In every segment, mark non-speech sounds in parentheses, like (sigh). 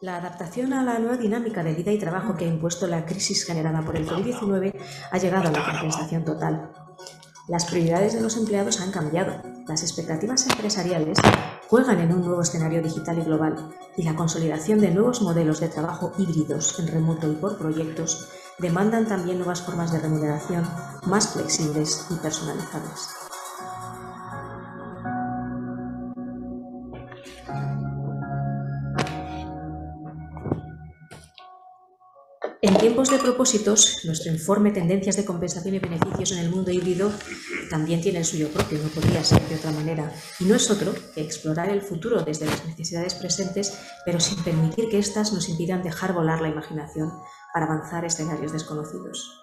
La adaptación a la nueva dinámica de vida y trabajo que ha impuesto la crisis generada por el COVID-19 ha llegado a la compensación total. Las prioridades de los empleados han cambiado, las expectativas empresariales juegan en un nuevo escenario digital y global y la consolidación de nuevos modelos de trabajo híbridos en remoto y por proyectos demandan también nuevas formas de remuneración más flexibles y personalizadas. En tiempos de propósitos, nuestro informe Tendencias de Compensación y Beneficios en el Mundo Híbrido también tiene el suyo propio, no podría ser de otra manera. Y no es otro que explorar el futuro desde las necesidades presentes, pero sin permitir que éstas nos impidan dejar volar la imaginación para avanzar escenarios desconocidos.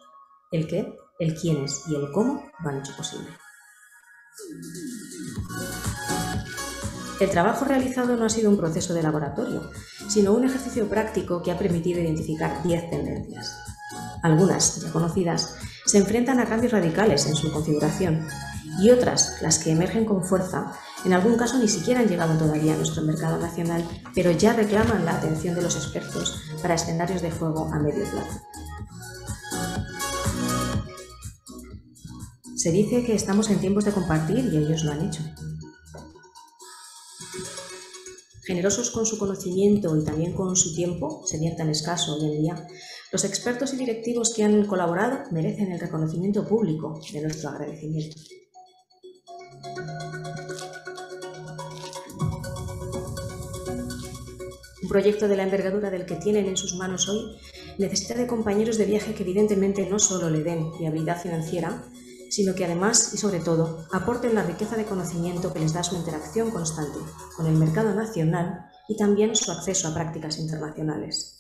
El qué, el quiénes y el cómo van hecho posible. El trabajo realizado no ha sido un proceso de laboratorio, sino un ejercicio práctico que ha permitido identificar 10 tendencias. Algunas, ya conocidas, se enfrentan a cambios radicales en su configuración y otras, las que emergen con fuerza, en algún caso ni siquiera han llegado todavía a nuestro mercado nacional, pero ya reclaman la atención de los expertos para escenarios de fuego a medio plazo. Se dice que estamos en tiempos de compartir y ellos lo han hecho. Generosos con su conocimiento y también con su tiempo, sería tan escaso hoy en día, los expertos y directivos que han colaborado merecen el reconocimiento público de nuestro agradecimiento. Un proyecto de la envergadura del que tienen en sus manos hoy necesita de compañeros de viaje que evidentemente no solo le den viabilidad financiera, sino que además y sobre todo aporten la riqueza de conocimiento que les da su interacción constante con el mercado nacional y también su acceso a prácticas internacionales.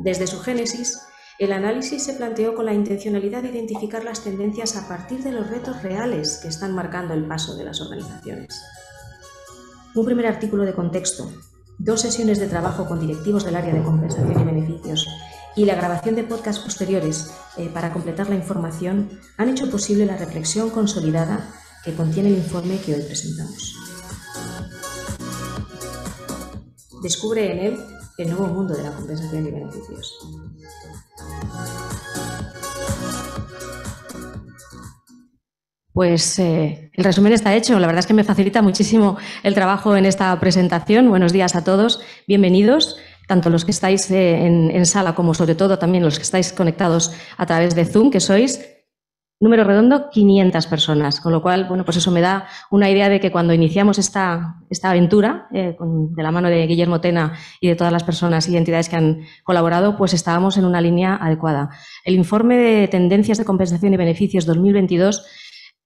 Desde su génesis, el análisis se planteó con la intencionalidad de identificar las tendencias a partir de los retos reales que están marcando el paso de las organizaciones. Un primer artículo de contexto, dos sesiones de trabajo con directivos del área de compensación y beneficios y la grabación de podcasts posteriores eh, para completar la información han hecho posible la reflexión consolidada que contiene el informe que hoy presentamos. Descubre en él el nuevo mundo de la compensación y beneficios. Pues eh, el resumen está hecho. La verdad es que me facilita muchísimo el trabajo en esta presentación. Buenos días a todos. Bienvenidos tanto los que estáis eh, en, sala como sobre todo también los que estáis conectados a través de Zoom, que sois número redondo, 500 personas. Con lo cual, bueno, pues eso me da una idea de que cuando iniciamos esta, esta aventura, eh, de la mano de Guillermo Tena y de todas las personas y entidades que han colaborado, pues estábamos en una línea adecuada. El informe de tendencias de compensación y beneficios 2022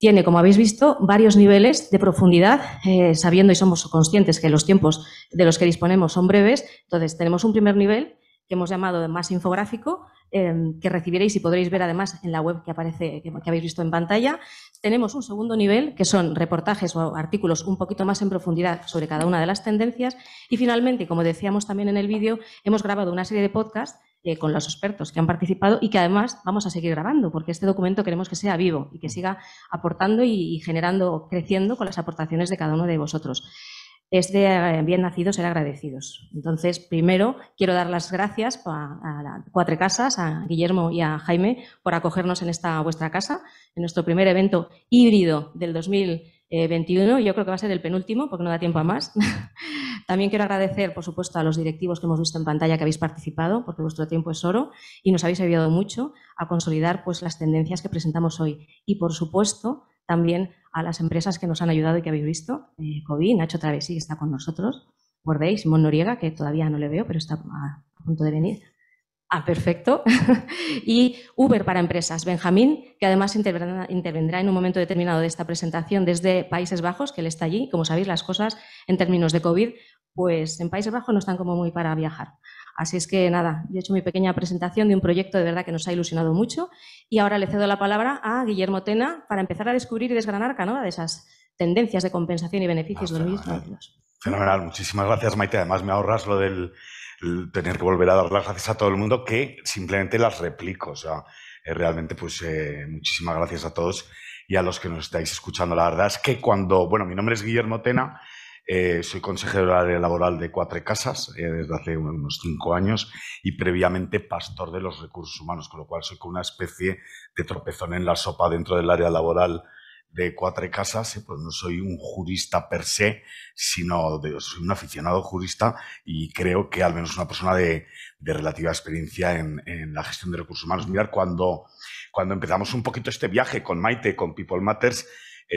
tiene, como habéis visto, varios niveles de profundidad, eh, sabiendo y somos conscientes que los tiempos de los que disponemos son breves. Entonces, tenemos un primer nivel que hemos llamado más infográfico, eh, que recibiréis y podréis ver además en la web que aparece, que habéis visto en pantalla, tenemos un segundo nivel, que son reportajes o artículos un poquito más en profundidad sobre cada una de las tendencias. Y finalmente, como decíamos también en el vídeo, hemos grabado una serie de podcasts eh, con los expertos que han participado y que además vamos a seguir grabando, porque este documento queremos que sea vivo y que siga aportando y, y generando, creciendo con las aportaciones de cada uno de vosotros es de eh, bien nacidos ser agradecidos. Entonces, primero quiero dar las gracias a, Cuatro Casas, a Guillermo y a Jaime por acogernos en esta vuestra casa, en nuestro primer evento híbrido del 2021. Yo creo que va a ser el penúltimo porque no da tiempo a más. (laughs) También quiero agradecer, por supuesto, a los directivos que hemos visto en pantalla que habéis participado, porque vuestro tiempo es oro y nos habéis ayudado mucho a consolidar pues, las tendencias que presentamos hoy. Y, por supuesto, también a las empresas que nos han ayudado y que habéis visto. COVID, eh, Nacho Travesí que está con nosotros. Gordéis Simón Noriega, que todavía no le veo, pero está a, punto de venir. Ah, perfecto. (laughs) y Uber para empresas. Benjamín, que además intervendrá, en un momento determinado de esta presentación desde Países Bajos, que él está allí. Como sabéis, las cosas en términos de COVID, pues en Países Bajos no están como muy para viajar. Así es que nada, he hecho mi pequeña presentación de un proyecto de verdad que nos ha ilusionado mucho y ahora le cedo la palabra a Guillermo Tena para empezar a descubrir y desgranar cada de esas tendencias de compensación y beneficios de los mismos. Fenomenal, muchísimas gracias Maite. Además me ahorras lo del tener que volver a dar las gracias a todo el mundo que simplemente las replico. O sea, eh, realmente pues eh, muchísimas gracias a todos y a los que nos estáis escuchando. La verdad es que cuando, bueno, mi nombre es Guillermo Tena eh, soy consejero área laboral de Cuatro Casas eh, desde hace unos cinco años y previamente pastor de los recursos humanos, con lo cual soy como una especie de tropezón en la sopa dentro del área laboral de Cuatro Casas, eh, pues no soy un jurista per se, sino soy un aficionado jurista y creo que al menos una persona de, relativa experiencia en, la gestión de recursos humanos. Mirar, cuando, cuando empezamos un poquito este viaje con Maite, con People Matters,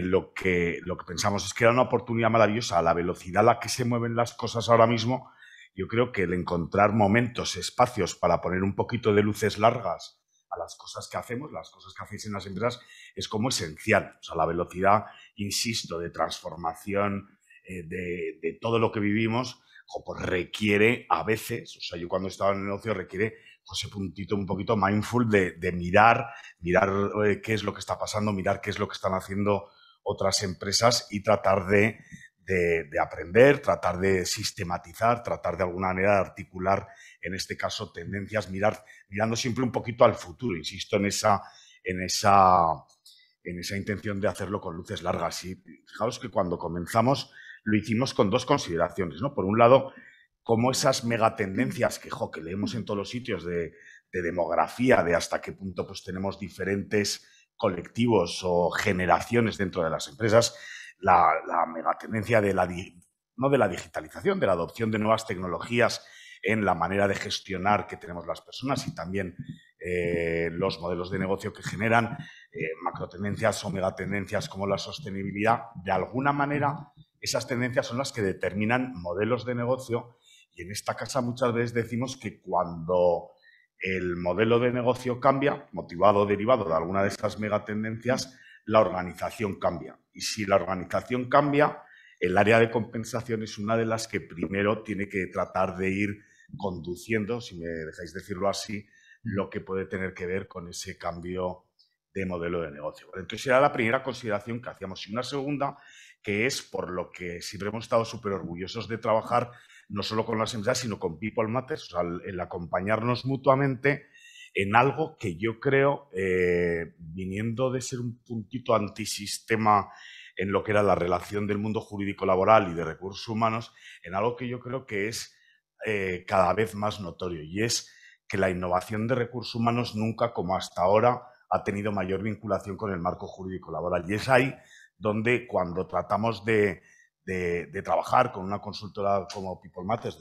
lo que, lo que pensamos es que era una oportunidad maravillosa. La velocidad a la que se mueven las cosas ahora mismo, yo creo que el encontrar momentos, espacios para poner un poquito de luces largas a las cosas que hacemos, las cosas que hacéis en las empresas, es como esencial. O sea, la velocidad, insisto, de transformación eh, de, de, todo lo que vivimos, pues requiere a veces, o sea, yo cuando estaba en el negocio requiere pues, ese puntito un poquito mindful de, de mirar, mirar eh, qué es lo que está pasando, mirar qué es lo que están haciendo otras empresas y tratar de, aprender, tratar de sistematizar, tratar de alguna manera de articular, en este caso, tendencias, mirando siempre un poquito al futuro, insisto, en esa, en esa, en esa intención de hacerlo con luces largas. Y fijaos que cuando comenzamos lo hicimos con dos consideraciones, Por un lado, como esas megatendencias que, leemos en todos los sitios de, de demografía, de hasta qué punto pues tenemos diferentes colectivos o generaciones dentro de las empresas, la, la megatendencia de la, no de la digitalización, de la adopción de nuevas tecnologías en la manera de gestionar que tenemos las personas y también eh, los modelos de negocio que generan eh, macro tendencias o megatendencias como la sostenibilidad. De alguna manera, esas tendencias son las que determinan modelos de negocio y en esta casa muchas veces decimos que cuando el modelo de negocio cambia, motivado o derivado de alguna de estas megatendencias, la organización cambia. Y si la organización cambia, el área de compensación es una de las que primero tiene que tratar de ir conduciendo, si me dejáis decirlo así, lo que puede tener que ver con ese cambio de modelo de negocio. Entonces era la primera consideración que hacíamos. Y una segunda, que es por lo que siempre hemos estado súper orgullosos de trabajar no solo con las empresas, sino con People Matters, o el, acompañarnos mutuamente en algo que yo creo, eh, viniendo de ser un puntito antisistema en lo que era la relación del mundo jurídico laboral y de recursos humanos, en algo que yo creo que es eh, cada vez más notorio y es que la innovación de recursos humanos nunca como hasta ahora ha tenido mayor vinculación con el marco jurídico laboral. Y es ahí donde cuando tratamos de de, trabajar con una consultora como People Matters,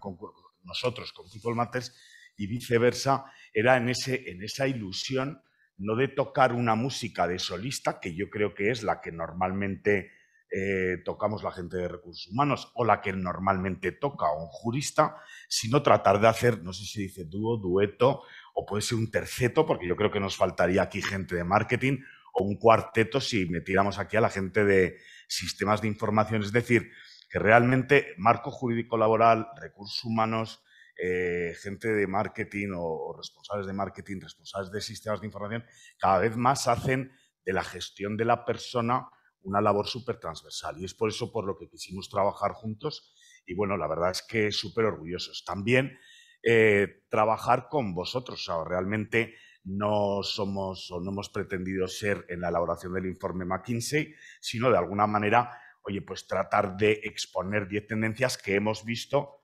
con, nosotros con People Matters, y viceversa, era en, ese, en esa ilusión no de tocar una música de solista, que yo creo que es la que normalmente eh, tocamos la gente de recursos humanos o la que normalmente toca un jurista, sino tratar de hacer, no sé si dice dúo, dueto o puede ser un terceto, porque yo creo que nos faltaría aquí gente de marketing o un cuarteto si metiéramos aquí a la gente de, sistemas de información. Es decir, que realmente marco jurídico laboral, recursos humanos, eh, gente de marketing o, responsables de marketing, responsables de sistemas de información, cada vez más hacen de la gestión de la persona una labor súper transversal. Y es por eso por lo que quisimos trabajar juntos. Y bueno, la verdad es que súper orgullosos. También eh, trabajar con vosotros. O sea, realmente no somos o no hemos pretendido ser en la elaboración del informe McKinsey, sino de alguna manera, oye, pues tratar de exponer 10 tendencias que hemos visto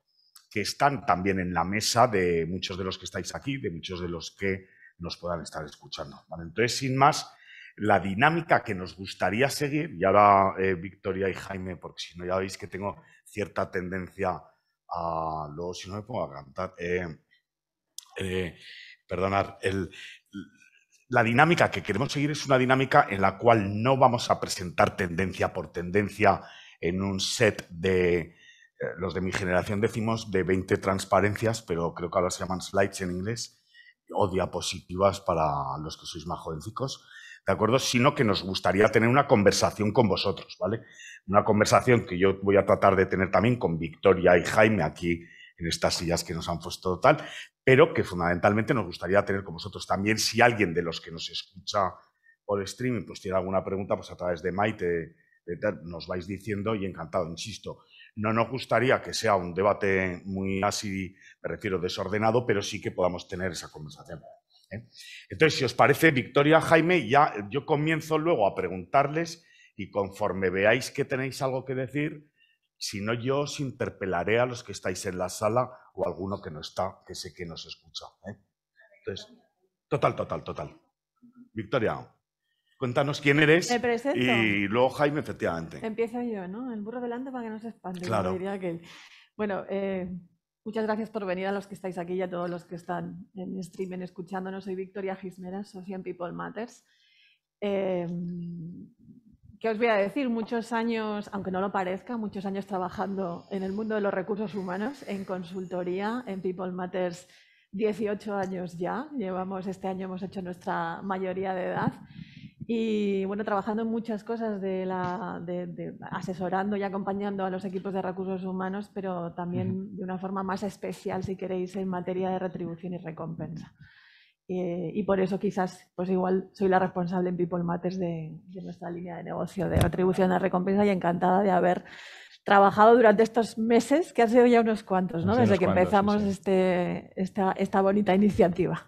que están también en la mesa de muchos de los que estáis aquí, de muchos de los que nos puedan estar escuchando. Entonces, sin más, la dinámica que nos gustaría seguir, y ahora eh, Victoria y Jaime, porque si no ya veis que tengo cierta tendencia a, si no me pongo a cantar, eh, eh, perdonar, la dinámica que queremos seguir es una dinámica en la cual no vamos a presentar tendencia por tendencia en un set de, eh, los de mi generación decimos, de 20 transparencias, pero creo que ahora se llaman slides en inglés, o diapositivas para los que sois más jovencicos, ¿de acuerdo? Sino que nos gustaría tener una conversación con vosotros, ¿vale? Una conversación que yo voy a tratar de tener también con Victoria y Jaime aquí en estas sillas que nos han puesto tal, pero que fundamentalmente nos gustaría tener con vosotros también. Si alguien de los que nos escucha por streaming pues tiene alguna pregunta, pues a través de Maite nos vais diciendo y encantado, insisto. No nos gustaría que sea un debate muy así, me refiero desordenado, pero sí que podamos tener esa conversación. ¿eh? Entonces, si os parece, Victoria, Jaime, ya yo comienzo luego a preguntarles y conforme veáis que tenéis algo que decir, si no, yo os interpelaré a los que estáis en la sala o alguno que no está, que sé que nos escucha. ¿eh? Entonces, total, total, total. Victoria, cuéntanos quién eres. Me Y luego Jaime, efectivamente. Empiezo yo, ¿no? El burro delante para que no se expande. Claro. Bueno, eh, muchas gracias por venir a los que estáis aquí y a todos los que están en streaming escuchándonos. Soy Victoria Gismera, Social People Matters. Eh, ¿Qué os voy a decir? Muchos años, aunque no lo parezca, muchos años trabajando en el mundo de los recursos humanos, en consultoría, en People Matters, 18 años ya. Llevamos, este año hemos hecho nuestra mayoría de edad. Y bueno, trabajando en muchas cosas, de, la, asesorando y acompañando a los equipos de recursos humanos, pero también de una forma más especial, si queréis, en materia de retribución y recompensa. Eh, y por eso quizás, pues igual soy la responsable en People Matters de, nuestra línea de negocio de atribución de recompensa y encantada de haber trabajado durante estos meses, que han sido ya unos cuantos, ¿no? Desde que empezamos Este, esta, esta, bonita iniciativa.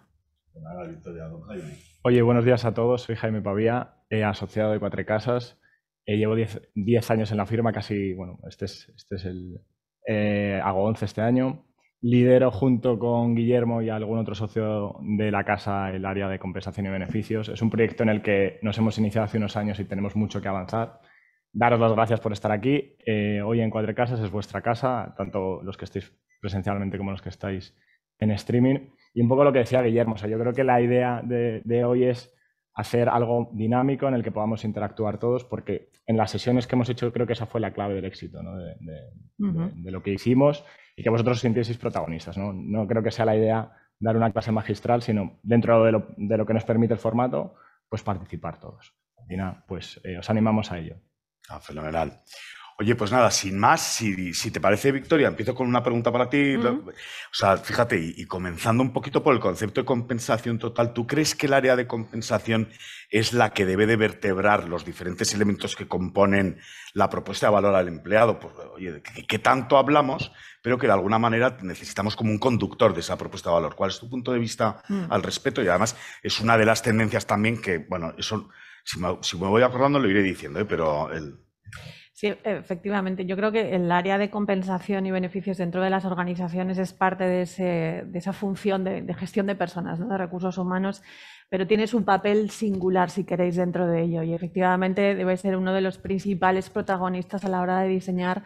Oye, buenos días a todos. Soy Jaime Pavía, asociado de Cuatro Casas. Eh, llevo 10 años en la firma, casi, bueno, este es, este es el... Eh, hago 11 este año. Lidero junto con Guillermo y algún otro socio de la casa el área de compensación y beneficios. Es un proyecto en el que nos hemos iniciado hace unos años y tenemos mucho que avanzar. Daros las gracias por estar aquí. Eh, hoy en Cuadre Casas es vuestra casa, tanto los que estáis presencialmente como los que estáis en streaming. Y un poco lo que decía Guillermo, sea, yo creo que la idea de hoy es hacer algo dinámico en el que podamos interactuar todos, porque en las sesiones que hemos hecho creo que esa fue la clave del éxito de, lo que hicimos y que vosotros os sintieseis protagonistas. ¿no? creo que sea la idea dar una clase magistral, sino dentro de lo, de lo que nos permite el formato, pues participar todos. Y nada, pues eh, os animamos a ello. Ah, fenomenal. Oye, pues nada, sin más, si, te parece, Victoria, empiezo con una pregunta para ti. O sea, fíjate, y, comenzando un poquito por el concepto de compensación total, ¿tú crees que el área de compensación es la que debe de vertebrar los diferentes elementos que componen la propuesta de valor al empleado? Pues, oye, ¿qué, qué tanto hablamos? Pero que de alguna manera necesitamos como un conductor de esa propuesta de valor. ¿Cuál es tu punto de vista mm. al respecto? Y además es una de las tendencias también que, bueno, eso, si me, voy acordando lo iré diciendo, ¿eh? pero el... Sí, efectivamente. Yo creo que el área de compensación y beneficios dentro de las organizaciones es parte de, esa función de, gestión de personas, de recursos humanos, pero tiene su papel singular, si queréis, dentro de ello. Y efectivamente debe ser uno de los principales protagonistas a la hora de diseñar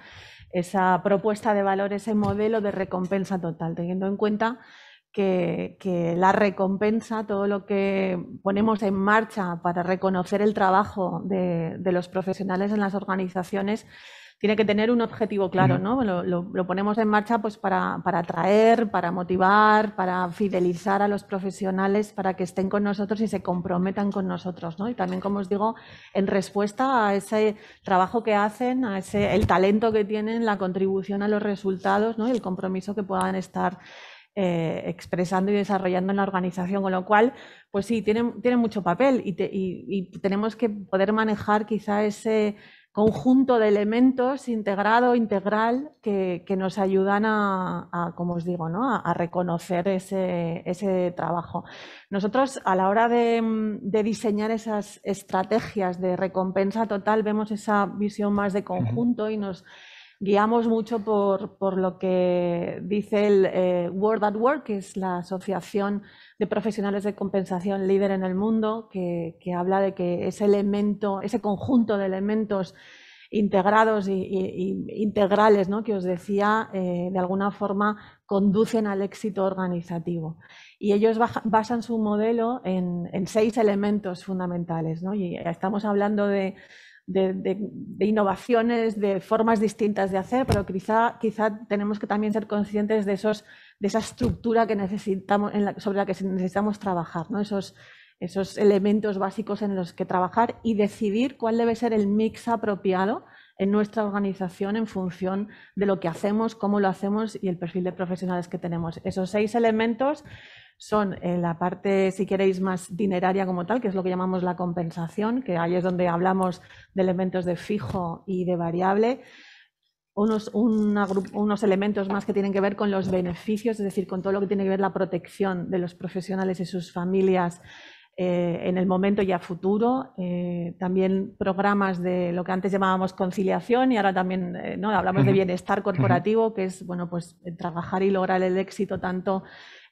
esa propuesta de valor, ese modelo de recompensa total, teniendo en cuenta que, la recompensa, todo lo que ponemos en marcha para reconocer el trabajo de, los profesionales en las organizaciones, tiene que tener un objetivo claro, ¿no? Lo, ponemos en marcha pues para, para, atraer, para motivar, para fidelizar a los profesionales, para que estén con nosotros y se comprometan con nosotros, Y también, como os digo, en respuesta a ese trabajo que hacen, a ese, el talento que tienen, la contribución a los resultados, Y el compromiso que puedan estar eh, expresando y desarrollando en la organización, con lo cual, pues sí, tiene, mucho papel y, tenemos que poder manejar quizá ese conjunto de elementos integrado, integral, que, nos ayudan a, como os digo, ¿no? a, reconocer ese, trabajo. Nosotros a la hora de, diseñar esas estrategias de recompensa total vemos esa visión más de conjunto y nos guiamos mucho por, lo que dice el eh, World at Work, que es la asociación de profesionales de compensación líder en el mundo, que, habla de que ese elemento, ese conjunto de elementos integrados e integrales que os decía, eh, de alguna forma conducen al éxito organizativo. Y ellos basan su modelo en, seis elementos fundamentales. Y estamos hablando de de, innovaciones, de formas distintas de hacer, pero quizá, quizá tenemos que también ser conscientes de, de esa estructura que necesitamos, sobre la que necesitamos trabajar, ¿no? esos elementos básicos en los que trabajar y decidir cuál debe ser el mix apropiado en nuestra organización en función de lo que hacemos, cómo lo hacemos y el perfil de profesionales que tenemos. Esos seis elementos son eh, la parte, si queréis, más dineraria como tal, que es lo que llamamos la compensación, que ahí es donde hablamos de elementos de fijo y de variable. Unos, unos, elementos más que tienen que ver con los beneficios, es decir, con todo lo que tiene que ver la protección de los profesionales y sus familias eh, en el momento y a futuro, eh, también programas de lo que antes llamábamos conciliación y ahora también eh, ¿no? hablamos de bienestar corporativo, que es bueno, pues, trabajar y lograr el éxito tanto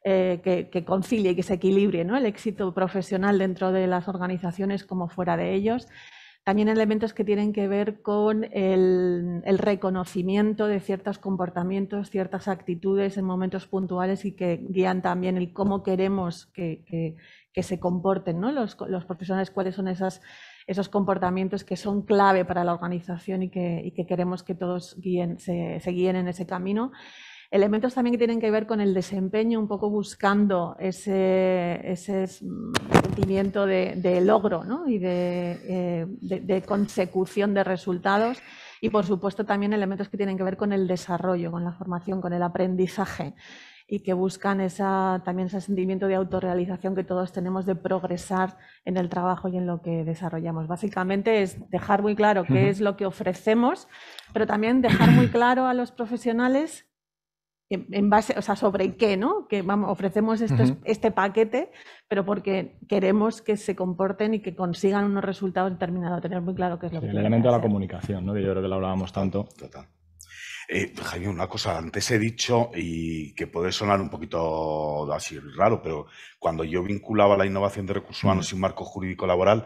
que, concilie y que se equilibre ¿no? el éxito profesional dentro de las organizaciones como fuera de ellos. También elementos que tienen que ver con el, reconocimiento de ciertos comportamientos, ciertas actitudes en momentos puntuales y que guían también el cómo queremos que, que que se comporten los, profesionales, cuáles son esas, esos comportamientos que son clave para la organización y que, queremos que todos se, guíen en ese camino. Elementos también que tienen que ver con el desempeño, un poco buscando ese, ese sentimiento de, logro y eh, de, de consecución de resultados y por supuesto también elementos que tienen que ver con el desarrollo, con la formación, con el aprendizaje y que buscan esa, también ese sentimiento de autorrealización que todos tenemos de progresar en el trabajo y en lo que desarrollamos. Básicamente es dejar muy claro qué es lo que ofrecemos, pero también dejar muy claro a los profesionales en base, o sea, sobre qué, ¿no? Que vamos, ofrecemos estos, este paquete, pero porque queremos que se comporten y que consigan unos resultados determinados, tener muy claro qué es lo que El elemento de la comunicación, ¿no? Que yo creo que lo hablábamos tanto. Total. Eh, Jaime, una cosa, antes he dicho, y que puede sonar un poquito así raro, pero cuando yo vinculaba la innovación de recursos humanos y un marco jurídico laboral,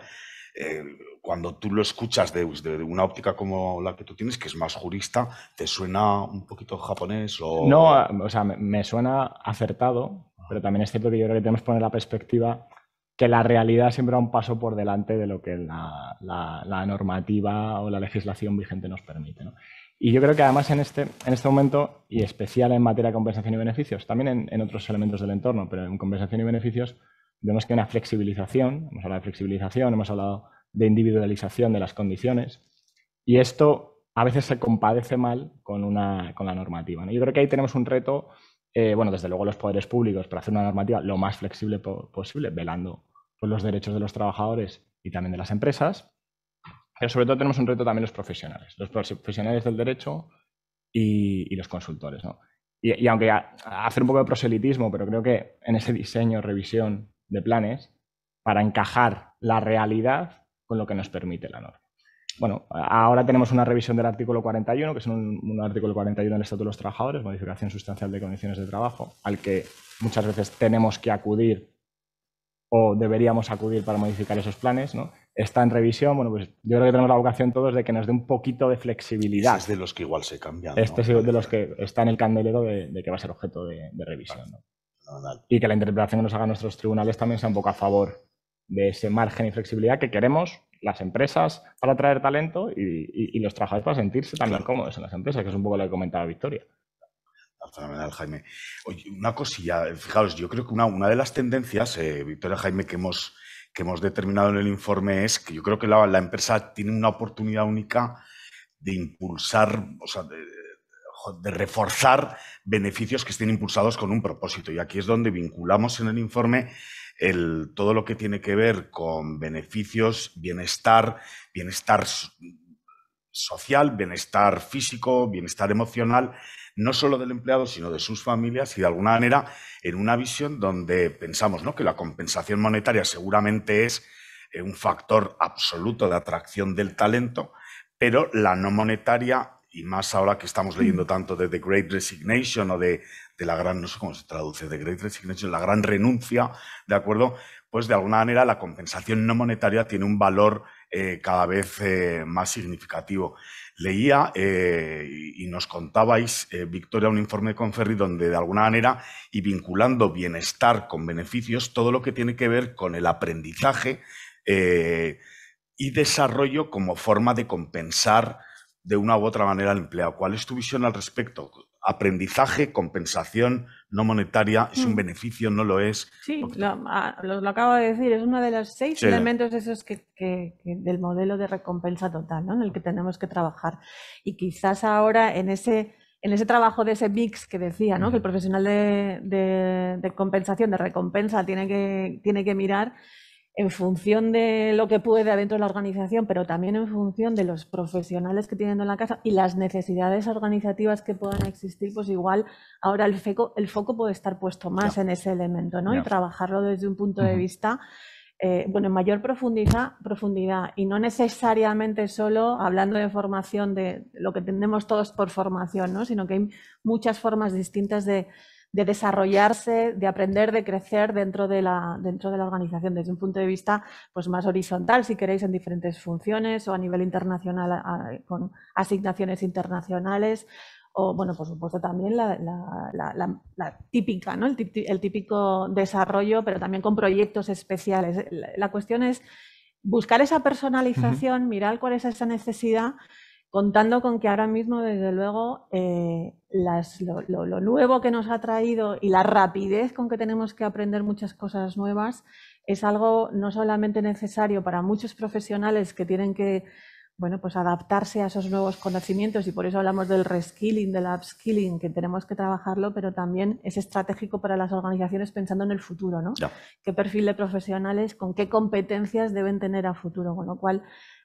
eh, cuando tú lo escuchas pues, de, una óptica como la que tú tienes, que es más jurista, ¿te suena un poquito japonés? O... No, o sea, me, suena acertado, ah. pero también es cierto que yo creo que tenemos que poner la perspectiva que la realidad siempre va un paso por delante de lo que la, la normativa o la legislación vigente nos permite. ¿no? Y yo creo que además en este, en este momento, y especial en materia de compensación y beneficios, también en, otros elementos del entorno, pero en compensación y beneficios, vemos que hay una flexibilización, hemos hablado de flexibilización, hemos hablado de individualización de las condiciones, y esto a veces se compadece mal con, una, con la normativa. Yo creo que ahí tenemos un reto, eh, bueno, desde luego los poderes públicos para hacer una normativa lo más flexible posible, velando por los derechos de los trabajadores y también de las empresas, pero sobre todo tenemos un reto también los profesionales, los profesionales del derecho y, los consultores. ¿no? Y, aunque hacer un poco de proselitismo, pero creo que en ese diseño, revisión de planes, para encajar la realidad con lo que nos permite la norma. Bueno, ahora tenemos una revisión del artículo 41, que es un, un artículo 41 del Estatuto de los Trabajadores, modificación sustancial de condiciones de trabajo, al que muchas veces tenemos que acudir o deberíamos acudir para modificar esos planes, ¿no? está en revisión. Bueno, pues yo creo que tenemos la vocación todos de que nos dé un poquito de flexibilidad. Este es de los que igual se cambian. Este es de los eh, que está en el candelero de, que va a ser objeto de, revisión. y que la interpretación que nos hagan nuestros tribunales también sea un poco a favor de ese margen y flexibilidad que queremos las empresas para atraer talento y, los trabajadores para sentirse también cómodos en las empresas, que es un poco lo que comentaba Victoria. Fenomenal, Jaime. Oye, una cosilla, eh, fijaos, yo creo que una, una de las tendencias, eh, Victoria Jaime, que hemos, que hemos determinado en el informe es que yo creo que la, empresa tiene una oportunidad única de impulsar, o sea, de, reforzar beneficios que estén impulsados con un propósito. Y aquí es donde vinculamos en el informe el, todo lo que tiene que ver con beneficios, bienestar, bienestar social, bienestar físico, bienestar emocional no solo del empleado, sino de sus familias y de alguna manera en una visión donde pensamos que la compensación monetaria seguramente es eh, un factor absoluto de atracción del talento, pero la no monetaria, y más ahora que estamos mm. leyendo tanto de The Great Resignation o de, la gran, no sé cómo se traduce, The Great Resignation, la gran renuncia, ¿de acuerdo? Pues de alguna manera la compensación no monetaria tiene un valor eh, cada vez eh, más significativo leía eh, y nos contabais, eh, Victoria, un informe de Conferri donde de alguna manera y vinculando bienestar con beneficios, todo lo que tiene que ver con el aprendizaje eh, y desarrollo como forma de compensar de una u otra manera el empleado. ¿Cuál es tu visión al respecto? aprendizaje, compensación no monetaria, es un mm. beneficio, no lo es. Sí, ah, lo, acabo de decir, es uno de los seis elementos esos que, del modelo de recompensa total, en el que tenemos que trabajar. Y quizás ahora en ese, en ese trabajo de ese mix que decía, ¿no? que el profesional de, compensación, de recompensa, tiene que, tiene que mirar en función de lo que puede dentro de la organización, pero también en función de los profesionales que tienen en la casa y las necesidades organizativas que puedan existir, pues igual ahora el, foco puede estar puesto más en ese elemento, ¿no? Y trabajarlo desde un punto de vista, eh, bueno, en mayor profundidad, profundidad y no necesariamente solo hablando de formación, de lo que tenemos todos por formación, ¿no? Sino que hay muchas formas distintas de de desarrollarse, de aprender, de crecer dentro de, la, dentro de la organización desde un punto de vista pues, más horizontal, si queréis, en diferentes funciones o a nivel internacional con asignaciones internacionales o bueno, por supuesto también la, la, típica, El, típico desarrollo, pero también con proyectos especiales. La, cuestión es buscar esa personalización, mirar cuál es esa necesidad contando con que ahora mismo, desde luego, eh, lo, nuevo que nos ha traído y la rapidez con que tenemos que aprender muchas cosas nuevas es algo no solamente necesario para muchos profesionales que tienen que bueno, pues adaptarse a esos nuevos conocimientos y por eso hablamos del reskilling, del upskilling, que tenemos que trabajarlo, pero también es estratégico para las organizaciones pensando en el futuro, ¿no? no. qué perfil de profesionales, con qué competencias deben tener a futuro? lo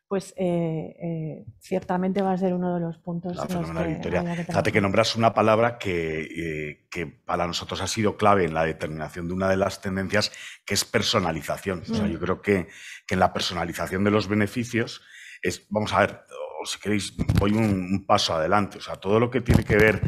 pues eh, eh, ciertamente va a ser uno de los puntos. Ah, la que Fíjate que nombras una palabra eh, que, para nosotros ha sido clave en la determinación de una de las tendencias, que es personalización. O sea, mm. yo creo que, en la personalización de los beneficios es, vamos a ver, si queréis, voy un, paso adelante. O sea, todo lo que tiene que ver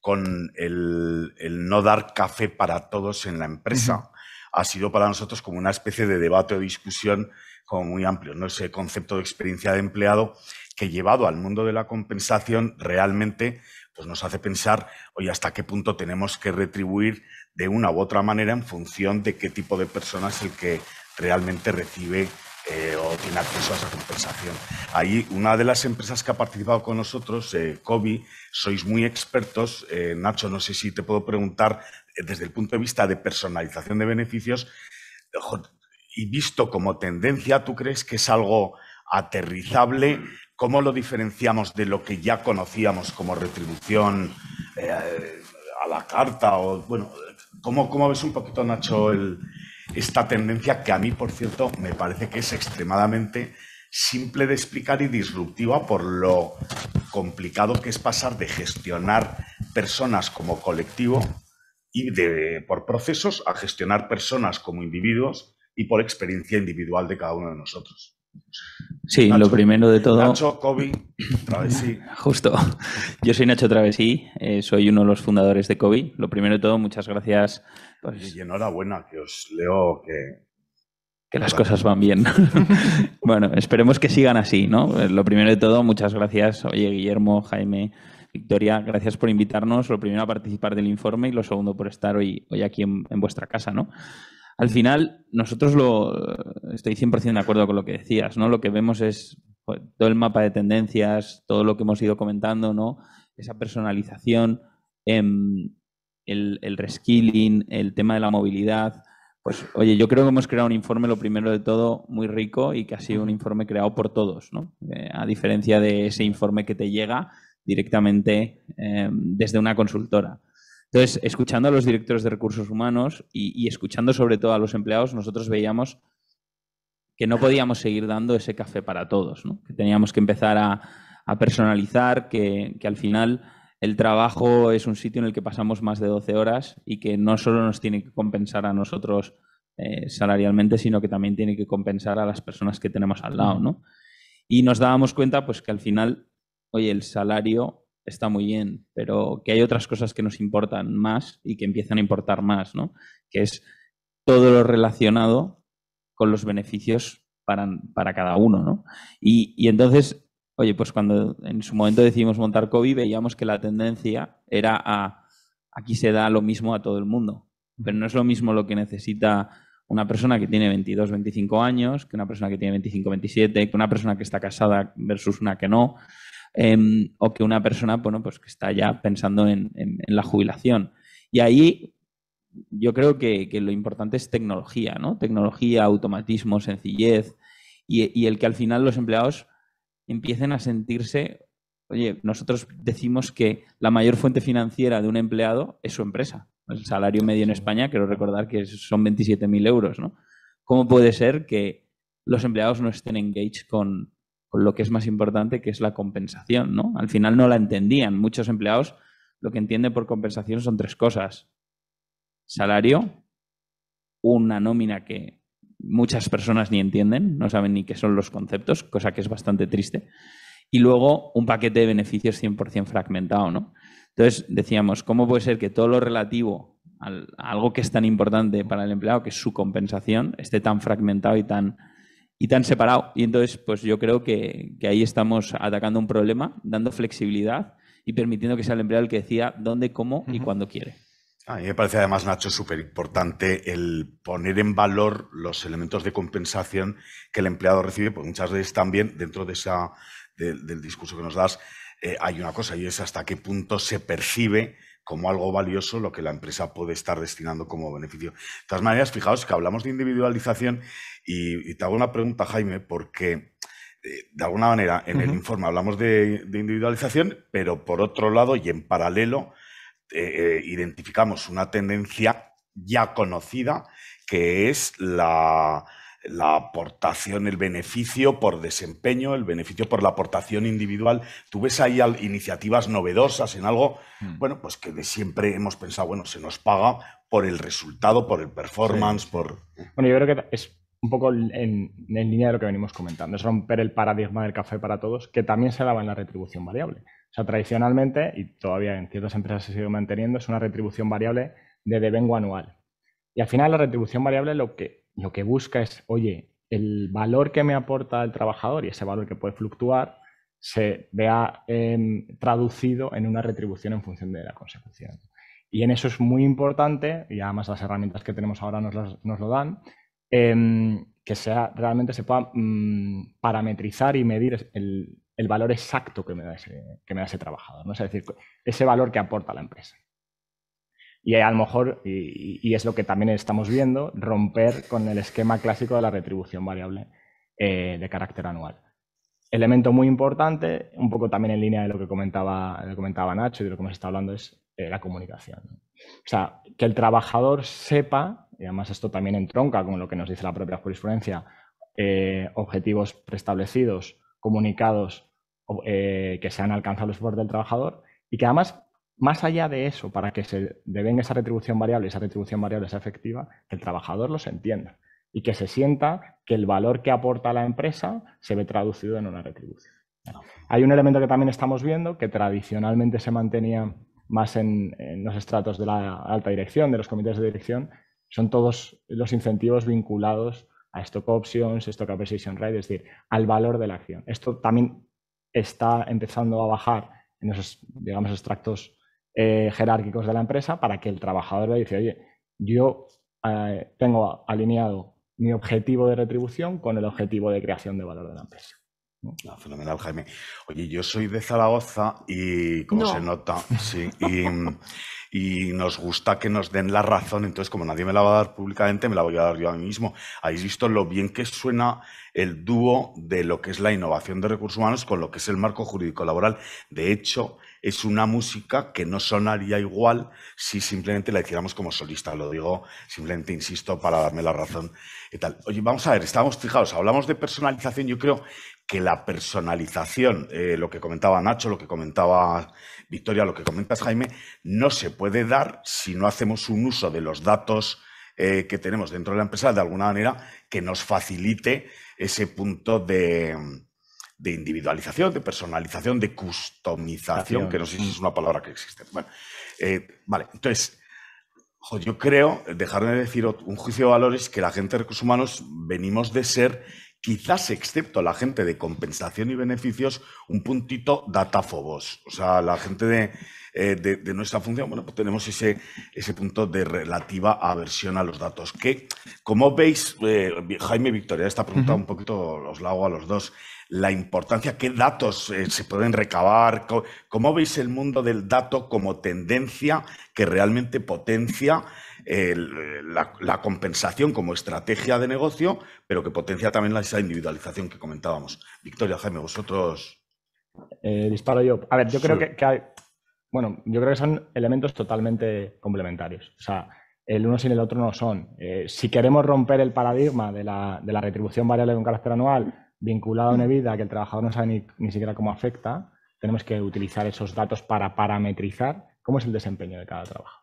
con el, no dar café para todos en la empresa ha sido para nosotros como una especie de debate o discusión como muy amplio, ¿no? Ese concepto de experiencia de empleado que llevado al mundo de la compensación realmente pues nos hace pensar, oye, hasta qué punto tenemos que retribuir de una u otra manera en función de qué tipo de persona es el que realmente recibe eh, o tiene acceso a esa compensación. Ahí una de las empresas que ha participado con nosotros, eh, sois muy expertos. Eh, Nacho, no sé si te puedo preguntar eh, desde el punto de vista de personalización de beneficios, y visto como tendencia, ¿tú crees que es algo aterrizable? ¿Cómo lo diferenciamos de lo que ya conocíamos como retribución eh, a la carta? O, bueno, ¿cómo, ves un poquito, Nacho, esta tendencia que a mí, por cierto, me parece que es extremadamente simple de explicar y disruptiva por lo complicado que es pasar de gestionar personas como colectivo y de, por procesos a gestionar personas como individuos y por experiencia individual de cada uno de nosotros. Sí, lo primero de todo. Nacho, Kobe, Travesí. (laughs) Justo. Yo soy Nacho Travesí, eh, soy uno de los fundadores de Kobe. Lo primero de todo, muchas gracias. Pues, y enhorabuena, que os leo que, que las cosas van bien. (laughs) bueno, esperemos que sigan así, ¿no? Eh, lo primero de todo, muchas gracias. Oye, Guillermo, Jaime, Victoria, gracias por invitarnos. Lo primero a participar del informe y lo segundo por estar hoy, hoy aquí en vuestra casa, ¿no? Al final, nosotros lo estoy 100% de acuerdo con lo que decías, ¿no? Lo que vemos es pues, todo el mapa de tendencias, todo lo que hemos ido comentando, ¿no? Esa personalización, em, el, reskilling, el tema de la movilidad. Pues, oye, yo creo que hemos creado un informe, lo primero de todo, muy rico y que ha sido un informe creado por todos, ¿no? Eh, a diferencia de ese informe que te llega directamente em, desde una consultora. Entonces, escuchando a los directores de recursos humanos y, escuchando sobre todo a los empleados, nosotros veíamos que no podíamos seguir dando ese café para todos, que teníamos que empezar a, personalizar, que, al final el trabajo es un sitio en el que pasamos más de 12 horas y que no solo nos tiene que compensar a nosotros eh, salarialmente, sino que también tiene que compensar a las personas que tenemos al lado. ¿no? Y nos dábamos cuenta pues, que al final, hoy el salario está muy bien, pero que hay otras cosas que nos importan más y que empiezan a importar más, ¿no? Que es todo lo relacionado con los beneficios para, para cada uno, ¿no? Y, y, entonces, oye, pues cuando en su momento decidimos montar COVID, veíamos que la tendencia era a aquí se da lo mismo a todo el mundo, pero no es lo mismo lo que necesita una persona que tiene 22, 25 años, que una persona que tiene 25, 27, que una persona que está casada versus una que no. Em, o que una persona, bueno, pues que está ya pensando en, la jubilación. Y ahí yo creo que, lo importante es tecnología, ¿no? Tecnología, automatismo, sencillez y, el que al final los empleados empiecen a sentirse, oye, nosotros decimos que la mayor fuente financiera de un empleado es su empresa. El salario medio en España, quiero recordar que son 27.000 euros, ¿no? ¿Cómo puede ser que los empleados no estén engaged con, con lo que es más importante, que es la compensación, ¿no? Al final no la entendían. Muchos empleados lo que entienden por compensación son tres cosas. Salario, una nómina que muchas personas ni entienden, no saben ni qué son los conceptos, cosa que es bastante triste. Y luego un paquete de beneficios 100% fragmentado, ¿no? Entonces decíamos, ¿cómo puede ser que todo lo relativo a algo que es tan importante para el empleado, que es su compensación, esté tan fragmentado y tan y tan separado. Y entonces, pues yo creo que, ahí estamos atacando un problema, dando flexibilidad y permitiendo que sea el empleado el que decida dónde, cómo y cuándo quiere. A mí me parece además, Nacho, súper importante el poner en valor los elementos de compensación que el empleado recibe, porque muchas veces también dentro de esa, del discurso que nos das eh, hay una cosa y es hasta qué punto se percibe como algo valioso lo que la empresa puede estar destinando como beneficio. De todas maneras, fijaos que hablamos de individualización y, te hago una pregunta, Jaime, porque eh, de alguna manera en el informe hablamos de, individualización, pero por otro lado y en paralelo eh, eh, identificamos una tendencia ya conocida que es la, la aportación, el beneficio por desempeño, el beneficio por la aportación individual. Tú ves ahí iniciativas novedosas en algo, hmm. bueno, pues que de siempre hemos pensado, bueno, se nos paga por el resultado, por el performance, por... Bueno, yo creo que es un poco en, en, línea de lo que venimos comentando, es romper el paradigma del café para todos, que también se daba en la retribución variable. O sea, tradicionalmente, y todavía en ciertas empresas se sigue manteniendo, es una retribución variable de devengo anual. Y al final la retribución variable lo que lo que busca es, oye, el valor que me aporta el trabajador y ese valor que puede fluctuar se vea em, traducido en una retribución en función de la consecución. Y en eso es muy importante, y además las herramientas que tenemos ahora nos, lo dan, em, que sea, realmente se pueda mm, parametrizar y medir el, valor exacto que me da ese, que me da ese trabajador, ¿no? es decir, ese valor que aporta la empresa. Y a lo mejor, y, es lo que también estamos viendo, romper con el esquema clásico de la retribución variable eh, de carácter anual. Elemento muy importante, un poco también en línea de lo que comentaba, comentaba Nacho y de lo que hemos está hablando, es eh, la comunicación. O sea, que el trabajador sepa, y además esto también entronca con lo que nos dice la propia jurisprudencia, eh, objetivos preestablecidos, comunicados, que sean los por el trabajador, y que además más allá de eso, para que se deben esa retribución variable, esa retribución variable sea efectiva, el trabajador los entienda y que se sienta que el valor que aporta la empresa se ve traducido en una retribución. Hay un elemento que también estamos viendo que tradicionalmente se mantenía más en, los estratos de la alta dirección, de los comités de dirección, son todos los incentivos vinculados a stock options, stock appreciation rate, es decir, al valor de la acción. Esto también está empezando a bajar en esos, digamos, extractos eh, jerárquicos de la empresa para que el trabajador le dice, oye, yo eh, tengo alineado mi objetivo de retribución con el objetivo de creación de valor de la empresa fenomenal, Jaime. Oye, yo soy de Zaragoza y, como se nota, sí, y, y, nos gusta que nos den la razón, entonces como nadie me la va a dar públicamente, me la voy a dar yo a mí mismo. Habéis visto lo bien que suena el dúo de lo que es la innovación de recursos humanos con lo que es el marco jurídico laboral. De hecho, es una música que no sonaría igual si simplemente la hiciéramos como solista. Lo digo simplemente, insisto, para darme la razón y tal. Oye, vamos a ver, estamos fijados, hablamos de personalización, yo creo que la personalización, eh, lo que comentaba Nacho, lo que comentaba Victoria, lo que comentas Jaime, no se puede dar si no hacemos un uso de los datos eh, que tenemos dentro de la empresa de alguna manera que nos facilite ese punto de, individualización, de personalización, de customización, que no sé si es una palabra que existe. Bueno, eh, vale, entonces, yo creo, dejarme de decir un juicio de valores, que la gente de recursos humanos venimos de ser quizás excepto la gente de compensación y beneficios, un puntito datáfobos. O sea, la gente eh, de, nuestra función, bueno, pues tenemos ese, punto de relativa aversión a los datos. Que, como veis, eh, Jaime Victoria, está pregunta un poquito los la hago a los dos. La importancia, qué datos eh, se pueden recabar, cómo veis el mundo del dato como tendencia que realmente potencia la, compensación como estrategia de negocio, pero que potencia también esa individualización que comentábamos. Victoria, Jaime, vosotros. Eh, disparo yo. A ver, yo creo que, hay. Bueno, yo creo que son elementos totalmente complementarios. O sea, el uno sin el otro no son. Eh, si queremos romper el paradigma de la, de la retribución variable de un carácter anual vinculado a una vida que el trabajador no sabe ni, ni siquiera cómo afecta, tenemos que utilizar esos datos para parametrizar cómo es el desempeño de cada trabajo